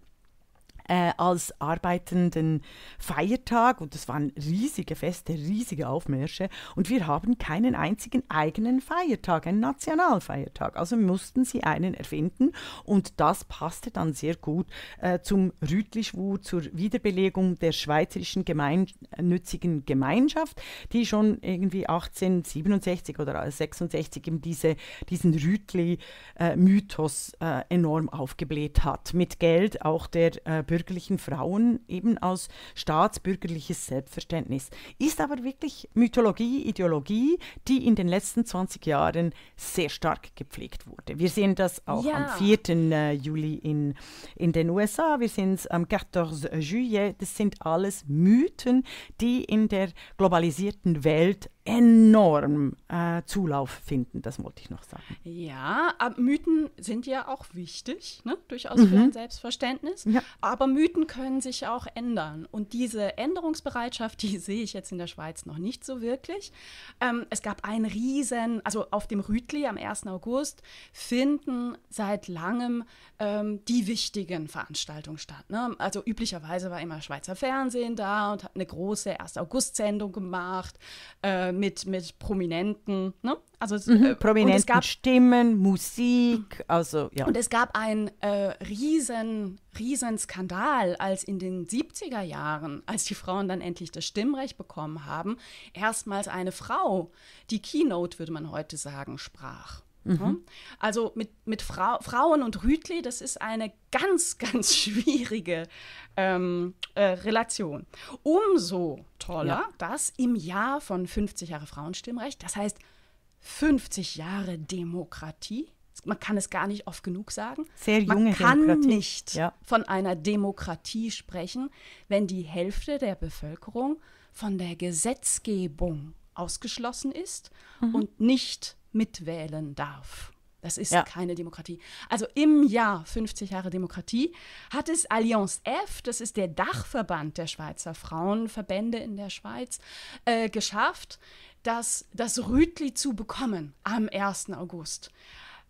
S1: äh, als arbeitenden Feiertag und das waren riesige Feste, riesige Aufmärsche und wir haben keinen einzigen eigenen Feiertag, einen Nationalfeiertag. Also mussten sie einen erfinden und das passte dann sehr gut äh, zum Rütlischwur, zur Wiederbelegung der schweizerischen gemeinnützigen Gemeinschaft, die schon irgendwie 1867 oder 1866 eben diese, diesen Rütli-Mythos äh, äh, enorm aufgebläht hat. Mit Geld auch der äh, bürgerlichen Frauen eben aus staatsbürgerliches Selbstverständnis. Ist aber wirklich Mythologie, Ideologie, die in den letzten 20 Jahren sehr stark gepflegt wurde. Wir sehen das auch ja. am 4. Äh, Juli in, in den USA, wir sehen es am 14. Juli. Das sind alles Mythen, die in der globalisierten Welt enorm äh, Zulauf finden, das wollte ich noch sagen.
S2: Ja, Mythen sind ja auch wichtig, ne? durchaus mhm. für ein Selbstverständnis. Ja. Aber Mythen können sich auch ändern. Und diese Änderungsbereitschaft, <laughs> die sehe ich jetzt in der Schweiz noch nicht so wirklich. Ähm, es gab einen riesen, also auf dem Rütli am 1. August finden seit langem ähm, die wichtigen Veranstaltungen statt. Ne? Also üblicherweise war immer Schweizer Fernsehen da und hat eine große 1.
S1: August-Sendung
S2: gemacht. Ähm, mit, mit Prominenten. Ne? Also es, mhm, äh, Prominenten es gab,
S1: Stimmen, Musik, also ja. Und
S2: es gab einen äh, riesen, riesen Skandal, als in den 70er Jahren, als die Frauen dann endlich das Stimmrecht bekommen haben, erstmals eine Frau, die Keynote, würde man heute sagen, sprach. Mhm. Ne? Also mit, mit Fra Frauen und Rütli, das ist eine ganz, <laughs> ganz schwierige ähm, äh, Relation. Umso toller, ja. dass im Jahr von 50 Jahre Frauenstimmrecht, das heißt 50 Jahre Demokratie, man kann es gar nicht oft genug sagen. Sehr junge Man kann Demokratie.
S1: nicht ja.
S2: von einer Demokratie sprechen, wenn die Hälfte der Bevölkerung von der Gesetzgebung ausgeschlossen ist mhm. und nicht mitwählen darf. Das ist ja. keine Demokratie. Also im Jahr 50 Jahre Demokratie hat es Allianz F, das ist der Dachverband der Schweizer Frauenverbände in der Schweiz, äh, geschafft, das, das Rütli zu bekommen am 1. August.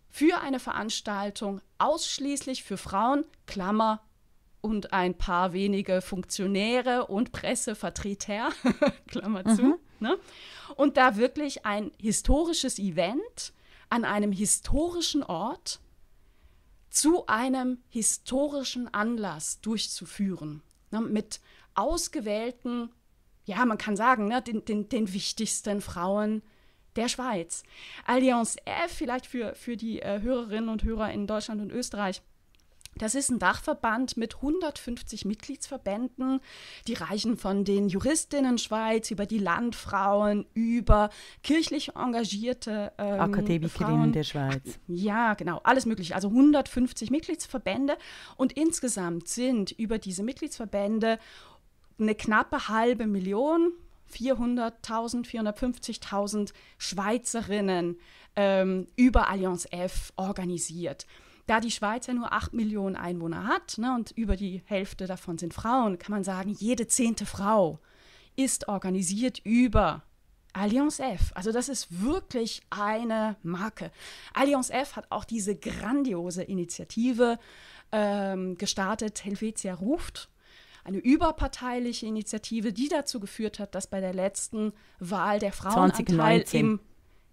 S2: Für eine Veranstaltung ausschließlich für Frauen, Klammer, und ein paar wenige Funktionäre und Pressevertreter, <laughs> Klammer zu. Mhm. Ne? Und da wirklich ein historisches Event an einem historischen Ort zu einem historischen Anlass durchzuführen. Ne? Mit ausgewählten, ja, man kann sagen, ne, den, den, den wichtigsten Frauen der Schweiz. Allianz F, vielleicht für, für die äh, Hörerinnen und Hörer in Deutschland und Österreich, das ist ein Dachverband mit 150 Mitgliedsverbänden. Die reichen von den Juristinnen Schweiz über die Landfrauen, über kirchlich engagierte ähm, Akademikerinnen Frauen. der Schweiz. Ja, genau, alles mögliche. Also 150 Mitgliedsverbände und insgesamt sind über diese Mitgliedsverbände eine knappe halbe Million 400.000, 450.000 Schweizerinnen ähm, über Allianz F organisiert. Da die Schweiz ja nur 8 Millionen Einwohner hat ne, und über die Hälfte davon sind Frauen, kann man sagen, jede zehnte Frau ist organisiert über Allianz F. Also das ist wirklich eine Marke. Allianz F hat auch diese grandiose Initiative ähm, gestartet, Helvetia ruft. Eine überparteiliche Initiative, die dazu geführt hat, dass bei der letzten Wahl der Frauenanteil im,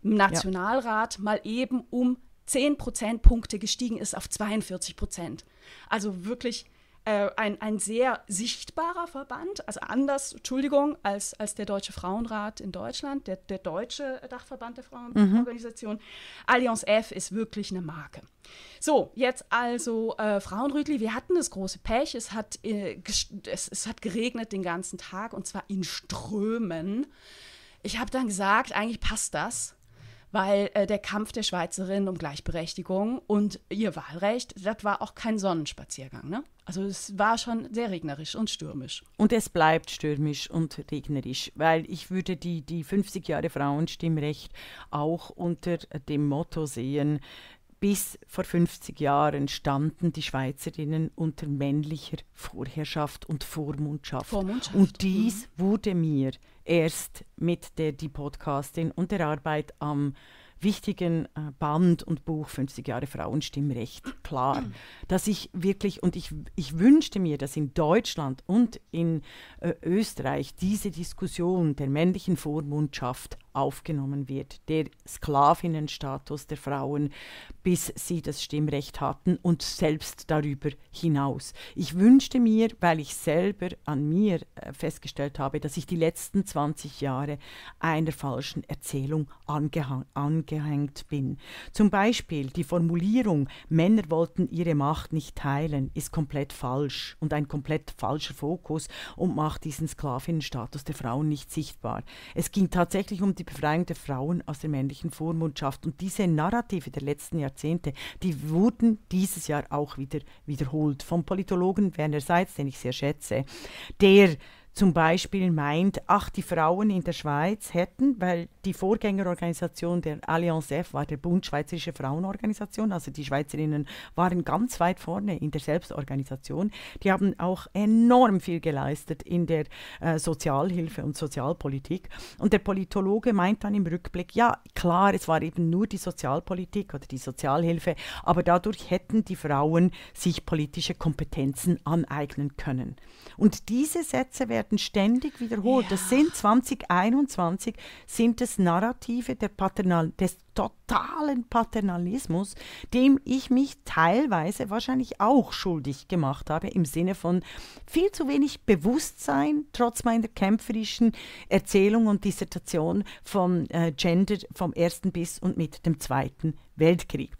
S2: im Nationalrat ja. mal eben um 10 Prozentpunkte gestiegen ist auf 42 Prozent. Also wirklich äh, ein, ein sehr sichtbarer Verband, also anders, Entschuldigung, als, als der Deutsche Frauenrat in Deutschland, der, der deutsche Dachverband der Frauenorganisation. Mhm. Allianz F ist wirklich eine Marke. So, jetzt also äh, Frauenrütli, wir hatten das große Pech, es hat, äh, es, es hat geregnet den ganzen Tag und zwar in Strömen. Ich habe dann gesagt, eigentlich passt das weil äh, der Kampf der Schweizerinnen um Gleichberechtigung und ihr Wahlrecht, das war auch kein Sonnenspaziergang. Ne? Also es war schon sehr regnerisch und stürmisch.
S1: Und es bleibt stürmisch und regnerisch, weil ich würde die, die 50 Jahre Frauenstimmrecht auch unter dem Motto sehen, bis vor 50 Jahren standen die Schweizerinnen unter männlicher Vorherrschaft und Vormundschaft. Vormundschaft. Und dies mhm. wurde mir erst mit der Die Podcastin und der Arbeit am wichtigen äh, Band und Buch 50 Jahre Frauenstimmrecht klar, dass ich wirklich und ich, ich wünschte mir, dass in Deutschland und in äh, Österreich diese Diskussion der männlichen Vormundschaft aufgenommen wird, der Sklavinnenstatus der Frauen, bis sie das Stimmrecht hatten und selbst darüber hinaus. Ich wünschte mir, weil ich selber an mir äh, festgestellt habe, dass ich die letzten 20 Jahre einer falschen Erzählung angehängt bin. Zum Beispiel die Formulierung, Männer wollten ihre Macht nicht teilen, ist komplett falsch und ein komplett falscher Fokus und macht diesen Sklavinnenstatus der Frauen nicht sichtbar. Es ging tatsächlich um die Befreiung der Frauen aus der männlichen Vormundschaft. Und diese Narrative der letzten Jahrzehnte, die wurden dieses Jahr auch wieder wiederholt. Vom Politologen Werner Seitz, den ich sehr schätze, der zum Beispiel meint, ach, die Frauen in der Schweiz hätten, weil die Vorgängerorganisation der Allianz F war der Bund Schweizerische Frauenorganisation, also die Schweizerinnen waren ganz weit vorne in der Selbstorganisation. Die haben auch enorm viel geleistet in der äh, Sozialhilfe und Sozialpolitik. Und der Politologe meint dann im Rückblick, ja, klar, es war eben nur die Sozialpolitik oder die Sozialhilfe, aber dadurch hätten die Frauen sich politische Kompetenzen aneignen können. Und diese Sätze werden werden ständig wiederholt. Ja. Das sind 2021, sind es Narrative der Paternal, des totalen Paternalismus, dem ich mich teilweise wahrscheinlich auch schuldig gemacht habe, im Sinne von viel zu wenig Bewusstsein, trotz meiner kämpferischen Erzählung und Dissertation vom äh, Gender vom Ersten bis und mit dem Zweiten Weltkrieg.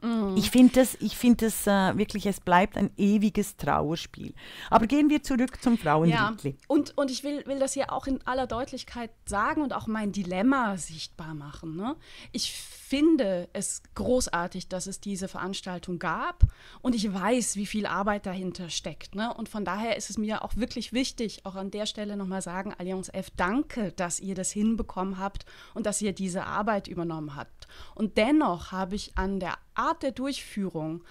S2: Mm. Ich finde
S1: das, ich find das äh, wirklich, es bleibt ein ewiges Trauerspiel. Aber gehen wir zurück zum Frauenliedli. Ja.
S2: Und, und ich will, will das hier auch in aller Deutlichkeit sagen und auch mein Dilemma sichtbar machen. Ne? Ich finde es großartig, dass es diese Veranstaltung gab und ich weiß, wie viel Arbeit dahinter steckt. Ne? Und von daher ist es mir auch wirklich wichtig, auch an der Stelle nochmal sagen, Allianz F, danke, dass ihr das hinbekommen habt und dass ihr diese Arbeit übernommen habt. Und dennoch habe ich an der Arbeit Art der Durchführung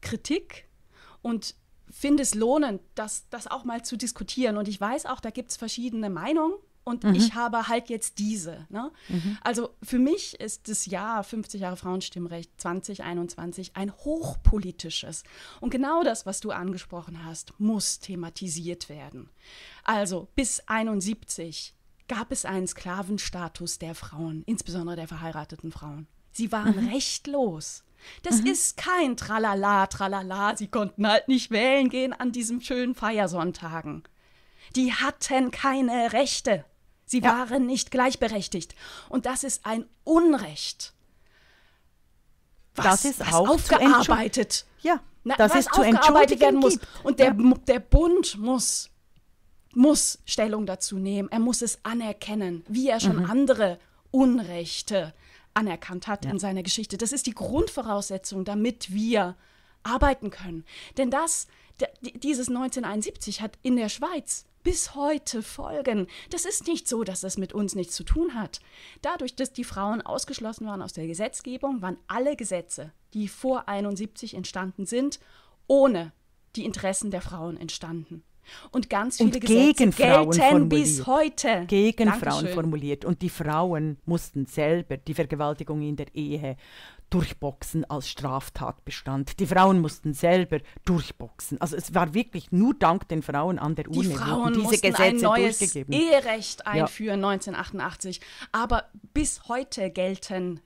S2: Kritik und finde es lohnend, das, das auch mal zu diskutieren. Und ich weiß auch, da gibt es verschiedene Meinungen und mhm. ich habe halt jetzt diese. Ne? Mhm. Also für mich ist das Jahr 50 Jahre Frauenstimmrecht 2021 ein hochpolitisches. Und genau das, was du angesprochen hast, muss thematisiert werden. Also bis 71 gab es einen Sklavenstatus der Frauen, insbesondere der verheirateten Frauen. Sie waren mhm. rechtlos. Das mhm. ist kein Tralala, Tralala, sie konnten halt nicht wählen gehen an diesen schönen Feiersonntagen. Die hatten keine Rechte. Sie ja. waren nicht gleichberechtigt. Und das ist ein Unrecht.
S1: Was, das ist was auch aufgearbeitet. Ja, Na, das ist zu entschuldigen muss. Und der, ja.
S2: der Bund muss, muss Stellung dazu nehmen. Er muss es anerkennen, wie er schon mhm. andere Unrechte anerkannt hat ja. in seiner Geschichte. Das ist die Grundvoraussetzung, damit wir arbeiten können. Denn das, dieses 1971 hat in der Schweiz bis heute Folgen. Das ist nicht so, dass das mit uns nichts zu tun hat. Dadurch, dass die Frauen ausgeschlossen waren aus der Gesetzgebung, waren alle Gesetze, die vor 1971 entstanden sind, ohne die Interessen der Frauen entstanden. Und ganz viele und Gesetze Frauen gelten bis heute. Gegen Dankeschön. Frauen
S1: formuliert. Und die Frauen mussten selber die Vergewaltigung in der Ehe durchboxen als Straftatbestand. Die Frauen mussten selber durchboxen. Also es war wirklich nur dank den Frauen an der Uni. Die Frauen diese Gesetze ein neues
S2: Eherecht einführen ja. 1988. Aber bis heute gelten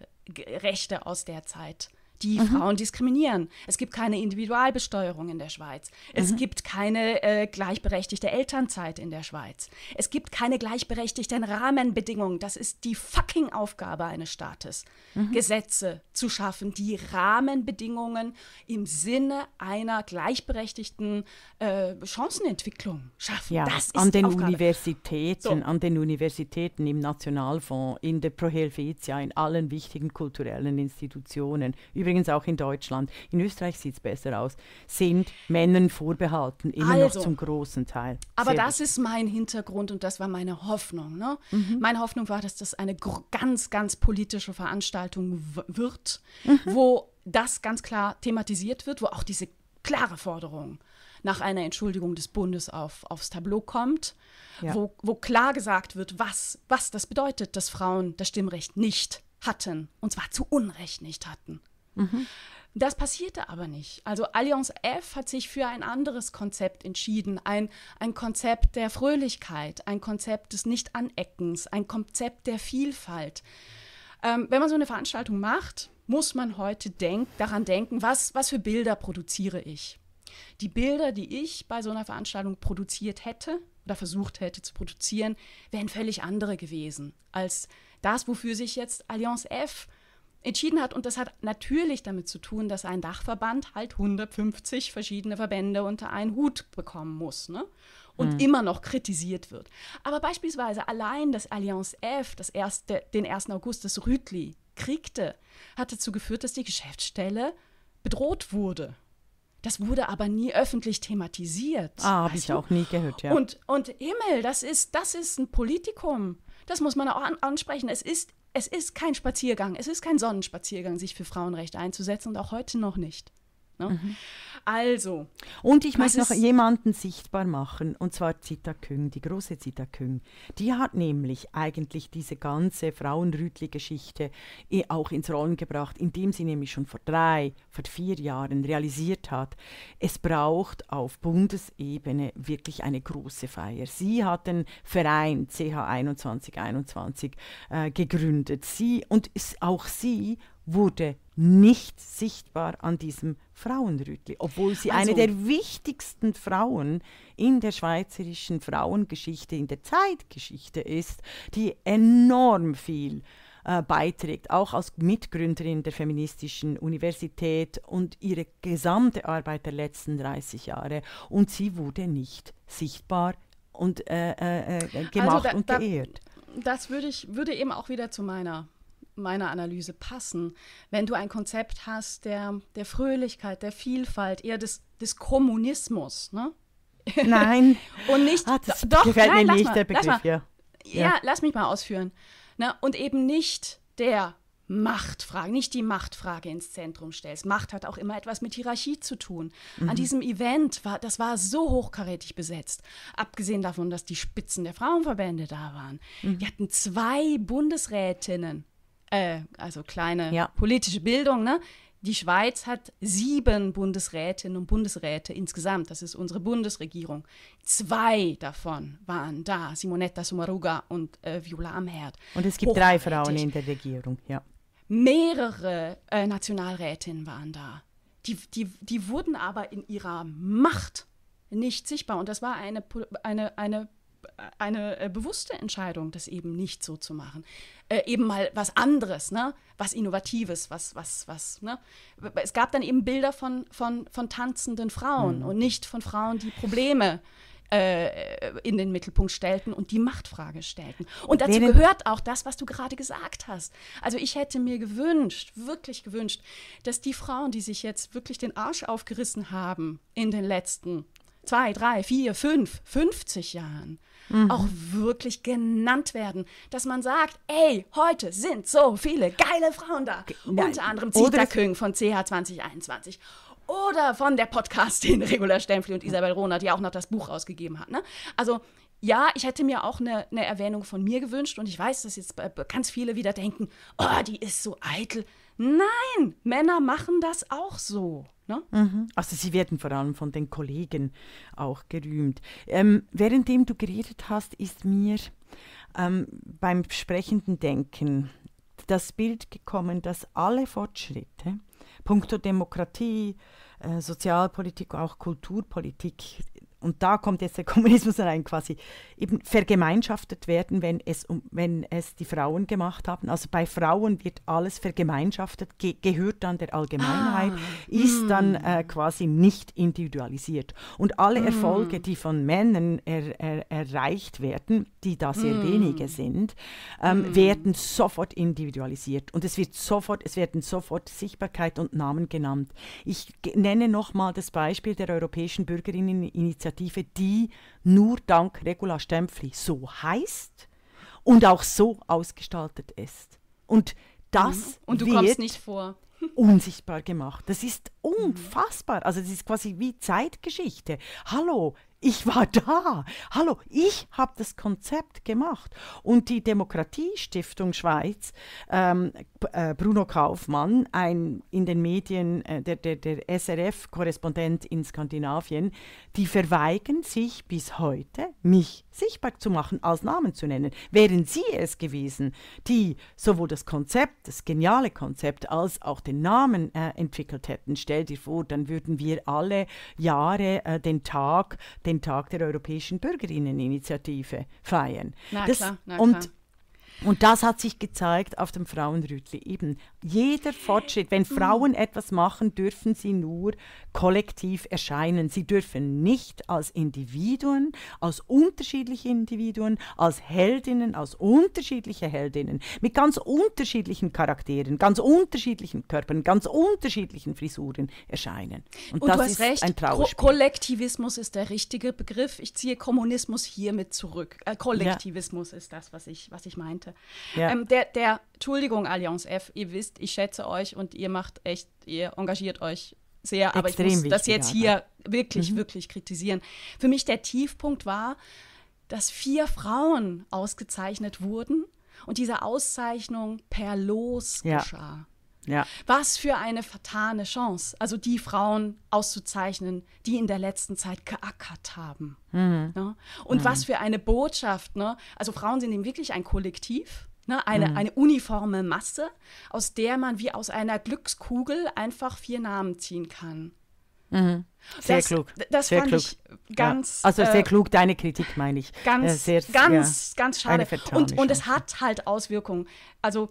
S2: Rechte aus der Zeit die mhm. Frauen diskriminieren. Es gibt keine Individualbesteuerung in der Schweiz. Es mhm. gibt keine äh, gleichberechtigte Elternzeit in der Schweiz. Es gibt keine gleichberechtigten Rahmenbedingungen. Das ist die fucking Aufgabe eines Staates, mhm. Gesetze zu schaffen, die Rahmenbedingungen im Sinne einer gleichberechtigten äh, Chancenentwicklung
S1: schaffen. Ja, das ist an den Aufgabe. Universitäten, so. an den Universitäten im Nationalfonds, in der Prohelvetia, in allen wichtigen kulturellen Institutionen. Übrigens übrigens auch in Deutschland, in Österreich sieht es besser aus, sind Männern vorbehalten, immer also, noch zum großen Teil. Aber das gut. ist
S2: mein Hintergrund und das war meine Hoffnung. Ne? Mhm. Meine Hoffnung war, dass das eine ganz, ganz politische Veranstaltung wird, mhm. wo das ganz klar thematisiert wird, wo auch diese klare Forderung nach einer Entschuldigung des Bundes auf, aufs Tableau kommt, ja. wo, wo klar gesagt wird, was, was das bedeutet, dass Frauen das Stimmrecht nicht hatten, und zwar zu Unrecht nicht hatten. Mhm. Das passierte aber nicht. Also Allianz F hat sich für ein anderes Konzept entschieden. Ein, ein Konzept der Fröhlichkeit, ein Konzept des Nicht-Aneckens, ein Konzept der Vielfalt. Ähm, wenn man so eine Veranstaltung macht, muss man heute denk daran denken, was, was für Bilder produziere ich. Die Bilder, die ich bei so einer Veranstaltung produziert hätte oder versucht hätte zu produzieren, wären völlig andere gewesen als das, wofür sich jetzt Allianz F entschieden hat. Und das hat natürlich damit zu tun, dass ein Dachverband halt 150 verschiedene Verbände unter einen Hut bekommen muss. Ne? Und mhm. immer noch kritisiert wird. Aber beispielsweise allein das Allianz F, das erste, den 1. August, das Rütli kriegte, hat dazu geführt, dass die Geschäftsstelle bedroht wurde. Das wurde aber nie öffentlich thematisiert.
S1: Ah, habe ich du? auch nie gehört, ja. Und,
S2: und Himmel, das ist, das ist ein Politikum. Das muss man auch an, ansprechen. Es ist es ist kein Spaziergang, es ist kein Sonnenspaziergang, sich für Frauenrechte einzusetzen und auch heute noch nicht. Ne? Mhm. Also. Und ich muss noch jemanden
S1: sichtbar machen, und zwar Zita Küng, die große Zita Küng. Die hat nämlich eigentlich diese ganze Frauenrütli-Geschichte eh, auch ins Rollen gebracht, indem sie nämlich schon vor drei, vor vier Jahren realisiert hat, es braucht auf Bundesebene wirklich eine große Feier. Sie hat den Verein CH2121 äh, gegründet. Sie und auch sie wurde nicht sichtbar an diesem Frauenrütli, obwohl sie also, eine der wichtigsten Frauen in der schweizerischen Frauengeschichte, in der Zeitgeschichte ist, die enorm viel äh, beiträgt, auch als Mitgründerin der feministischen Universität und ihre gesamte Arbeit der letzten 30 Jahre. Und sie wurde nicht sichtbar und äh, äh, äh also gemacht also da, und geehrt.
S2: Da, das würde ich würde eben auch wieder zu meiner meiner Analyse passen. Wenn du ein Konzept hast der, der Fröhlichkeit, der Vielfalt, eher des, des Kommunismus, ne?
S1: <laughs> Nein.
S2: und nicht. Ah, das doch, gefällt nein, mir lass nicht, mal, der Begriff, hier. ja. ja. ja. lass mich mal ausführen. Na, ne? und eben nicht der Machtfrage, nicht die Machtfrage ins Zentrum stellst. Macht hat auch immer etwas mit Hierarchie zu tun. Mhm. An diesem Event war, das war so hochkarätig besetzt. Abgesehen davon, dass die Spitzen der Frauenverbände da waren. Mhm. Wir hatten zwei Bundesrätinnen äh, also kleine ja. politische Bildung, ne? Die Schweiz hat sieben Bundesrätinnen und Bundesräte insgesamt. Das ist unsere Bundesregierung. Zwei davon waren da, Simonetta Sumaruga und äh, Viola Amherd.
S1: Und es gibt drei Frauen in der Regierung, ja.
S2: Mehrere äh, Nationalrätinnen waren da. Die, die, die wurden aber in ihrer Macht nicht sichtbar. Und das war eine, eine, eine eine äh, bewusste Entscheidung, das eben nicht so zu machen. Äh, eben mal was anderes, ne? was Innovatives, was, was, was. Ne? Es gab dann eben Bilder von, von, von tanzenden Frauen mhm. und nicht von Frauen, die Probleme äh, in den Mittelpunkt stellten und die Machtfrage stellten. Und dazu gehört auch das, was du gerade gesagt hast. Also ich hätte mir gewünscht, wirklich gewünscht, dass die Frauen, die sich jetzt wirklich den Arsch aufgerissen haben in den letzten zwei, drei, vier, fünf, 50 Jahren, mhm. auch wirklich genannt werden. Dass man sagt, ey, heute sind so viele geile Frauen da. Nein. Unter anderem Zita Küng von CH 2021 oder von der Podcast, den Regula Stempfli und Isabel Rohner, die auch noch das Buch rausgegeben hat. Ne? Also ja, ich hätte mir auch eine, eine, Erwähnung von mir gewünscht und ich weiß, dass jetzt ganz viele wieder denken, oh, die ist so eitel. Nein, Männer machen das auch so. Ne?
S1: Mhm. Also sie werden vor allem von den Kollegen auch gerühmt. Ähm, währenddem du geredet hast, ist mir ähm, beim sprechenden Denken das Bild gekommen, dass alle Fortschritte, punkto Demokratie, äh, Sozialpolitik, auch Kulturpolitik, und da kommt jetzt der <laughs> Kommunismus rein, quasi eben vergemeinschaftet werden, wenn es, wenn es die Frauen gemacht haben. Also bei Frauen wird alles vergemeinschaftet, ge gehört dann der Allgemeinheit, ah, hm. ist mm. dann äh, quasi nicht individualisiert. Und alle mm. Erfolge, die von Männern er, er, erreicht werden, die da sehr mm. wenige sind, ähm, werden sofort individualisiert. Und es, wird sofort, es werden sofort Sichtbarkeit und Namen genannt. Ich nenne nochmal das Beispiel der Europäischen Bürgerinneninitiative Initiative, die nur dank Regula Stempfli so heißt und auch so ausgestaltet ist. Und das mhm. und du kommst nicht vor. <laughs> unsichtbar gemacht. Das ist mhm. unfassbar. Also das ist quasi wie Zeitgeschichte. Hallo, ich war da. Hallo, ich habe das Konzept gemacht. Und die Demokratiestiftung Schweiz, ähm, äh, Bruno Kaufmann, ein in den Medien äh, der, der, der SRF-Korrespondent in Skandinavien, die verweigern sich bis heute, mich sichtbar zu machen, als Namen zu nennen. Wären sie es gewesen, die sowohl das Konzept, das geniale Konzept, als auch den Namen äh, entwickelt hätten, stell dir vor, dann würden wir alle Jahre äh, den Tag, den den Tag der Europäischen Bürgerinneninitiative feiern. Na, das, klar, na, und klar. Und das hat sich gezeigt auf dem Frauenrütli. Eben jeder Fortschritt, wenn Frauen etwas machen, dürfen sie nur kollektiv erscheinen. Sie dürfen nicht als Individuen, als unterschiedliche Individuen, als Heldinnen, als unterschiedliche Heldinnen, mit ganz unterschiedlichen Charakteren, ganz unterschiedlichen Körpern, ganz unterschiedlichen Frisuren erscheinen. Und, Und das ist recht, ein Trauerspiel.
S2: Ko Kollektivismus ist der richtige Begriff. Ich ziehe Kommunismus hiermit zurück. Äh, Kollektivismus ja. ist das, was ich, was ich meinte. Argumente. Ja. Ähm, der, der, Entschuldigung, Allianz F, ihr wisst, ich schätze euch und ihr macht echt, ihr engagiert euch sehr, aber Extrem ich muss das jetzt ne? hier Arbeit. wirklich, mhm. wirklich kritisieren. Für mich der Tiefpunkt war, dass vier Frauen ausgezeichnet wurden und diese Auszeichnung per Los ja. geschah. Ja. Was für eine vertane Chance, also die Frauen auszuzeichnen, die in der letzten Zeit geackert haben. Mhm. Ne? Und mhm. was für eine Botschaft. Ne? Also Frauen sind eben wirklich ein Kollektiv. Ne, eine, mhm. eine uniforme Masse, aus der man wie aus einer Glückskugel einfach vier Namen ziehen kann.
S1: Mhm. Sehr das, klug. Das sehr fand klug. ich ganz. Ja. Also äh, sehr äh, klug, deine Kritik meine ich. Äh, ganz, äh, sehr, ganz, ja, ganz schade. Und, und es
S2: hat halt Auswirkungen. Also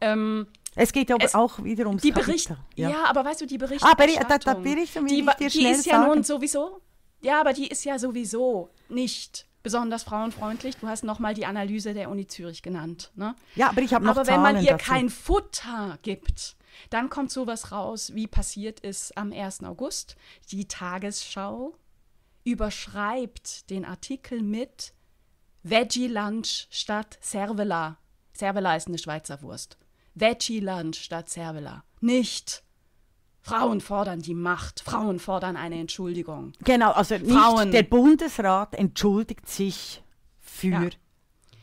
S2: ähm, es geht ja es, auch wieder ums die Bericht, ja. ja. aber weißt du, die Berichterstattung, ah, da, da Bericht, die, ich dir die ist ja sagen. nun sowieso, ja, aber die ist ja sowieso nicht besonders frauenfreundlich. Du hast nochmal die Analyse der Uni Zürich genannt. Ne? Ja, aber ich habe noch Aber Zahlen wenn man ihr dazu. kein Futter gibt, dann kommt sowas raus, wie passiert ist am 1. August. Die Tagesschau überschreibt den Artikel mit Veggie Lunch statt Cervela. Cervela ist eine Schweizer Wurst. Veggie-Lunch statt Cervela. Nicht. Frauen fordern die Macht. Frauen fordern eine Entschuldigung.
S1: Genau, also nicht der Bundesrat entschuldigt sich für ja.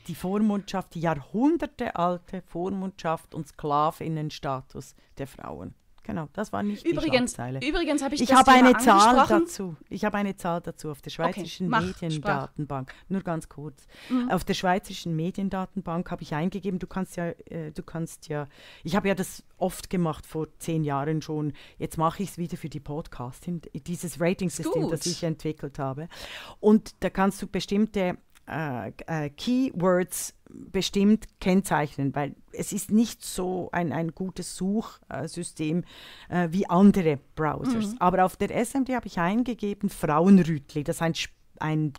S1: die Vormundschaft, die jahrhundertealte Vormundschaft und Sklavinnenstatus der Frauen. Genau, das war nicht übrigens, die Schlagzeile. Übrigens habe ich, ich habe eine Zahl dazu. Ich habe eine Zahl dazu auf der Schweizerischen okay, mach, Mediendatenbank. Sprach. Nur ganz kurz. Mhm. Auf der Schweizerischen Mediendatenbank habe ich eingegeben. Du kannst ja, äh, du kannst ja. Ich habe ja das oft gemacht vor zehn Jahren schon. Jetzt mache ich es wieder für die Podcasting. Dieses Rating-System, das ich entwickelt habe. Und da kannst du bestimmte äh, äh, Keywords bestimmt kennzeichnen, weil es ist nicht so ein, ein gutes Suchsystem äh, wie andere Browsers. Mhm. Aber auf der SMD habe ich eingegeben Frauenrütli, das ist ein, ein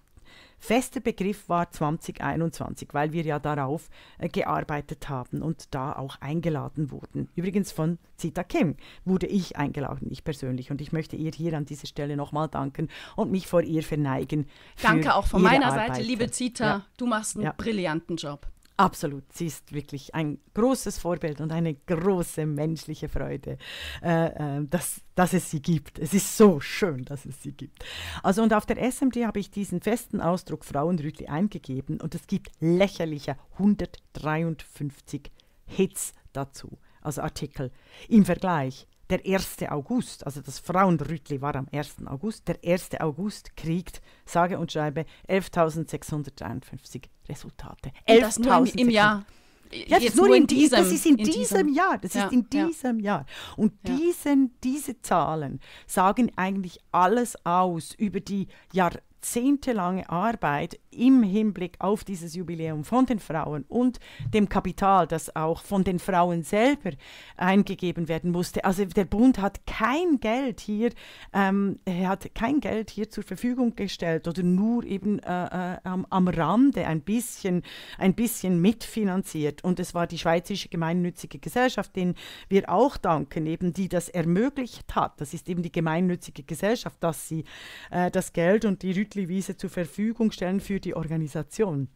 S1: fester Begriff war 2021, weil wir ja darauf äh, gearbeitet haben und da auch eingeladen wurden. Übrigens von Zita Kim wurde ich eingeladen, ich persönlich. Und ich möchte ihr hier an dieser Stelle nochmal danken und mich vor ihr verneigen. Danke auch von meiner Arbeit. Seite, liebe
S2: Zita. Ja. Du machst einen ja.
S1: brillanten Job. Absolut, sie ist wirklich ein großes Vorbild und eine große menschliche Freude, äh, äh, dass, dass es sie gibt. Es ist so schön, dass es sie gibt. Also und auf der SMD habe ich diesen festen Ausdruck Frauenrütli eingegeben und es gibt lächerliche 153 Hits dazu, also Artikel. Im Vergleich der 1. August, also das Frauenrütli war am 1. August, der 1. August kriegt, sage und schreibe, 11.653 Resultate. 11.000 im, im Jahr. Jetzt, jetzt, nur, in, in, diesem, das ist in, in diesem, diesem, Jahr, das ja, ist in diesem ja. Jahr. Und ja. diesen, diese Zahlen sagen eigentlich alles aus über die Jahr, jahrzehntelange Arbeit im Hinblick auf dieses Jubiläum von den Frauen und dem Kapital, das auch von den Frauen selber eingegeben werden musste. Also der Bund hat kein Geld hier, ähm, er hat kein Geld hier zur Verfügung gestellt oder nur eben äh, äh am, am Rande ein bisschen, ein bisschen mitfinanziert. Und es war die Schweizerische Gemeinnützige Gesellschaft, denen wir auch danken, eben die das ermöglicht hat. Das ist eben die gemeinnützige Gesellschaft, dass sie äh, das Geld und die Mütliwiese zur Verfügung stellen für die Organisation.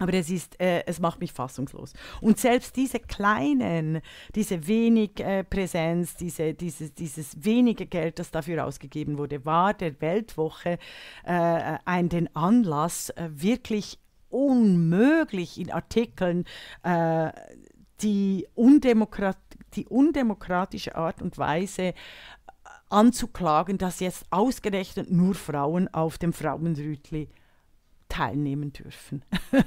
S1: Aber es, ist, äh, es macht mich fassungslos. Und selbst diese kleinen, diese wenig äh, Präsenz, diese, dieses, dieses wenige Geld, das dafür ausgegeben wurde, war der Weltwoche äh, ein den Anlass, äh, wirklich unmöglich in Artikeln äh, die, Undemokrat die undemokratische Art und Weise anzuklagen, dass jetzt ausgerechnet nur Frauen auf dem Frauenrütli teilnehmen dürfen. <laughs>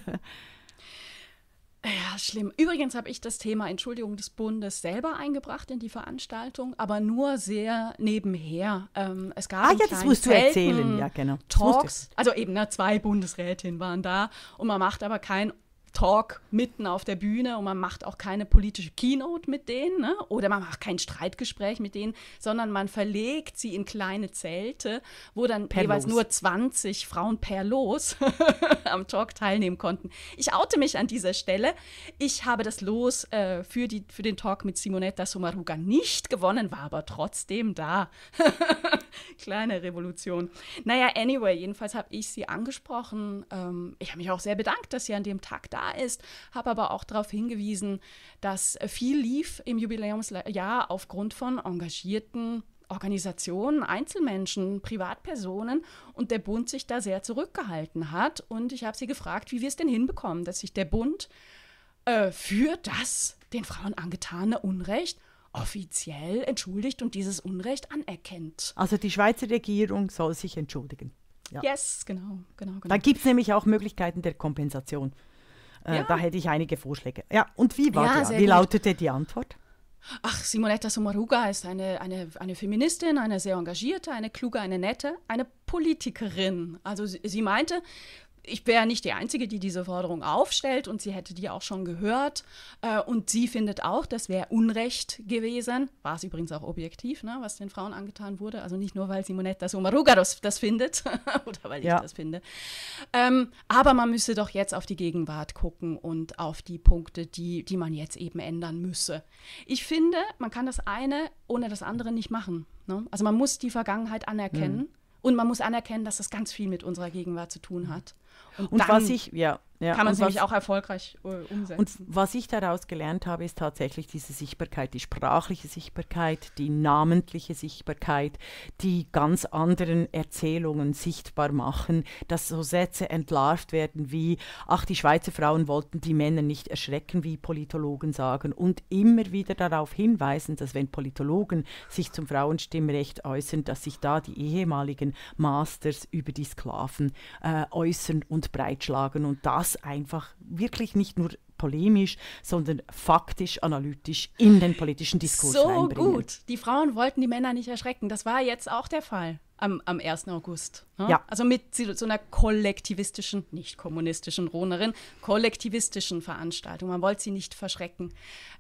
S2: Ja, schlimm. Übrigens habe ich das Thema Entschuldigung des Bundes selber eingebracht in die Veranstaltung, aber nur sehr nebenher. Ähm, es gab ah, ja, das musst du erzählen, ja, genau. Talks, also eben ne, zwei Bundesrätinnen waren da und man macht aber kein Talk mitten auf der Bühne und man macht auch keine politische Keynote mit denen ne? oder man macht kein Streitgespräch mit denen, sondern man verlegt sie in kleine Zelte, wo dann per jeweils los. nur 20 Frauen per Los <laughs> am Talk teilnehmen konnten. Ich oute mich an dieser Stelle. Ich habe das Los äh, für, die, für den Talk mit Simonetta Sumaruga nicht gewonnen, war aber trotzdem da. <laughs> Kleine Revolution. Naja, anyway, jedenfalls habe ich sie angesprochen. Ähm, ich habe mich auch sehr bedankt, dass sie an dem Tag da da ist, habe aber auch darauf hingewiesen, dass viel lief im Jubiläumsjahr aufgrund von engagierten Organisationen, Einzelmenschen, Privatpersonen und der Bund sich da sehr zurückgehalten hat. Und ich habe sie gefragt, wie wir es denn hinbekommen, dass sich der Bund äh, für das den Frauen angetane Unrecht offiziell entschuldigt und dieses Unrecht anerkennt.
S1: Also die Schweizer Regierung soll sich entschuldigen. Ja.
S2: Yes, genau, genau, genau. Da gibt
S1: es nämlich auch Möglichkeiten der Kompensation. Äh, da hätte ich einige Vorschläge. Ja, und wie war ja, die? Wie lautete die Antwort?
S2: Ach, Simonetta Sommaruga ist eine, eine, eine Feministin, eine sehr engagierte, eine kluge, eine nette, eine Politikerin. Also sie, sie meinte, ich wäre nicht die Einzige, die diese Forderung aufstellt und sie hätte die auch schon gehört. Äh, und sie findet auch, das wäre Unrecht gewesen. War es übrigens auch objektiv, ne, was den Frauen angetan wurde. Also nicht nur, weil Simonetta Sommaruga das, das findet <laughs> oder weil ja. ich das finde. Ähm, aber man müsse doch jetzt auf die Gegenwart gucken und auf die Punkte, die, die man jetzt eben ändern müsse. Ich finde, man kann das eine ohne das andere nicht machen. Ne? Also man muss die Vergangenheit anerkennen. Mhm. Und man muss anerkennen, dass das ganz viel mit unserer Gegenwart zu tun hat. Und, und was ich, ja. Ja, kann man sich nämlich auch erfolgreich äh, umsetzen. Und
S1: was ich daraus gelernt habe, ist tatsächlich diese Sichtbarkeit, die sprachliche Sichtbarkeit, die namentliche Sichtbarkeit, die ganz anderen Erzählungen sichtbar machen, dass so Sätze entlarvt werden wie, ach, die Schweizer Frauen wollten die Männer nicht erschrecken, wie Politologen sagen, und immer wieder darauf hinweisen, dass wenn Politologen sich zum Frauenstimmrecht äußern, dass sich da die ehemaligen Masters über die Sklaven äh, äußern und breitschlagen und das einfach wirklich nicht nur polemisch, sondern faktisch, analytisch in den politischen Diskurs so reinbringen. So gut.
S2: Die Frauen wollten die Männer nicht erschrecken. Das war jetzt auch der Fall am, am 1. August. Ne? Ja. Also mit so einer kollektivistischen, nicht kommunistischen Rohnerin, kollektivistischen Veranstaltung. Man wollte sie nicht verschrecken.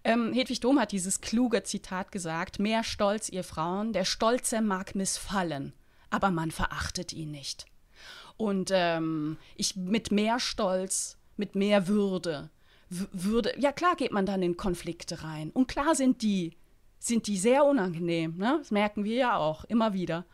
S2: Ähm, Hedwig Dom hat dieses kluge Zitat gesagt: Mehr Stolz, ihr Frauen, der Stolze mag missfallen, aber man verachtet ihn nicht. Und ähm, ich mit mehr Stolz, mit mehr Würde, würde, ja klar geht man dann in Konflikte rein. Und klar sind die, sind die sehr unangenehm, ne? das merken wir ja auch immer wieder.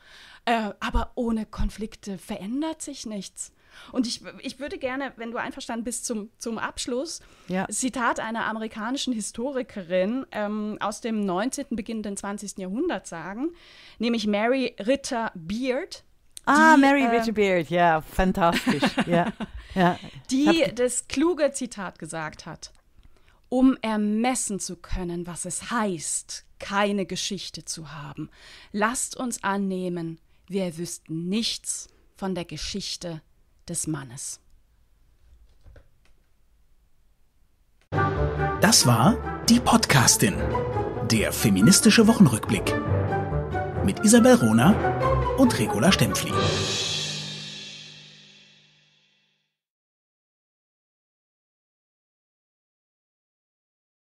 S2: Äh, aber ohne Konflikte verändert sich nichts. Und ich, ich würde gerne, wenn du einverstanden bist, zum, zum Abschluss, ja. Zitat einer amerikanischen Historikerin ähm, aus dem 19., beginnenden 20. Jahrhundert sagen, nämlich Mary Ritter Beard.
S1: Ah, die, Mary äh, Beard, ja, fantastisch. <laughs> ja, ja. Die
S2: das kluge Zitat gesagt hat. Um ermessen zu können, was es heißt, keine Geschichte zu haben, lasst uns annehmen, wir wüssten nichts von der Geschichte des Mannes.
S1: Das war die Podcastin, der feministische Wochenrückblick mit Isabel Rohner und Regula Stempfli.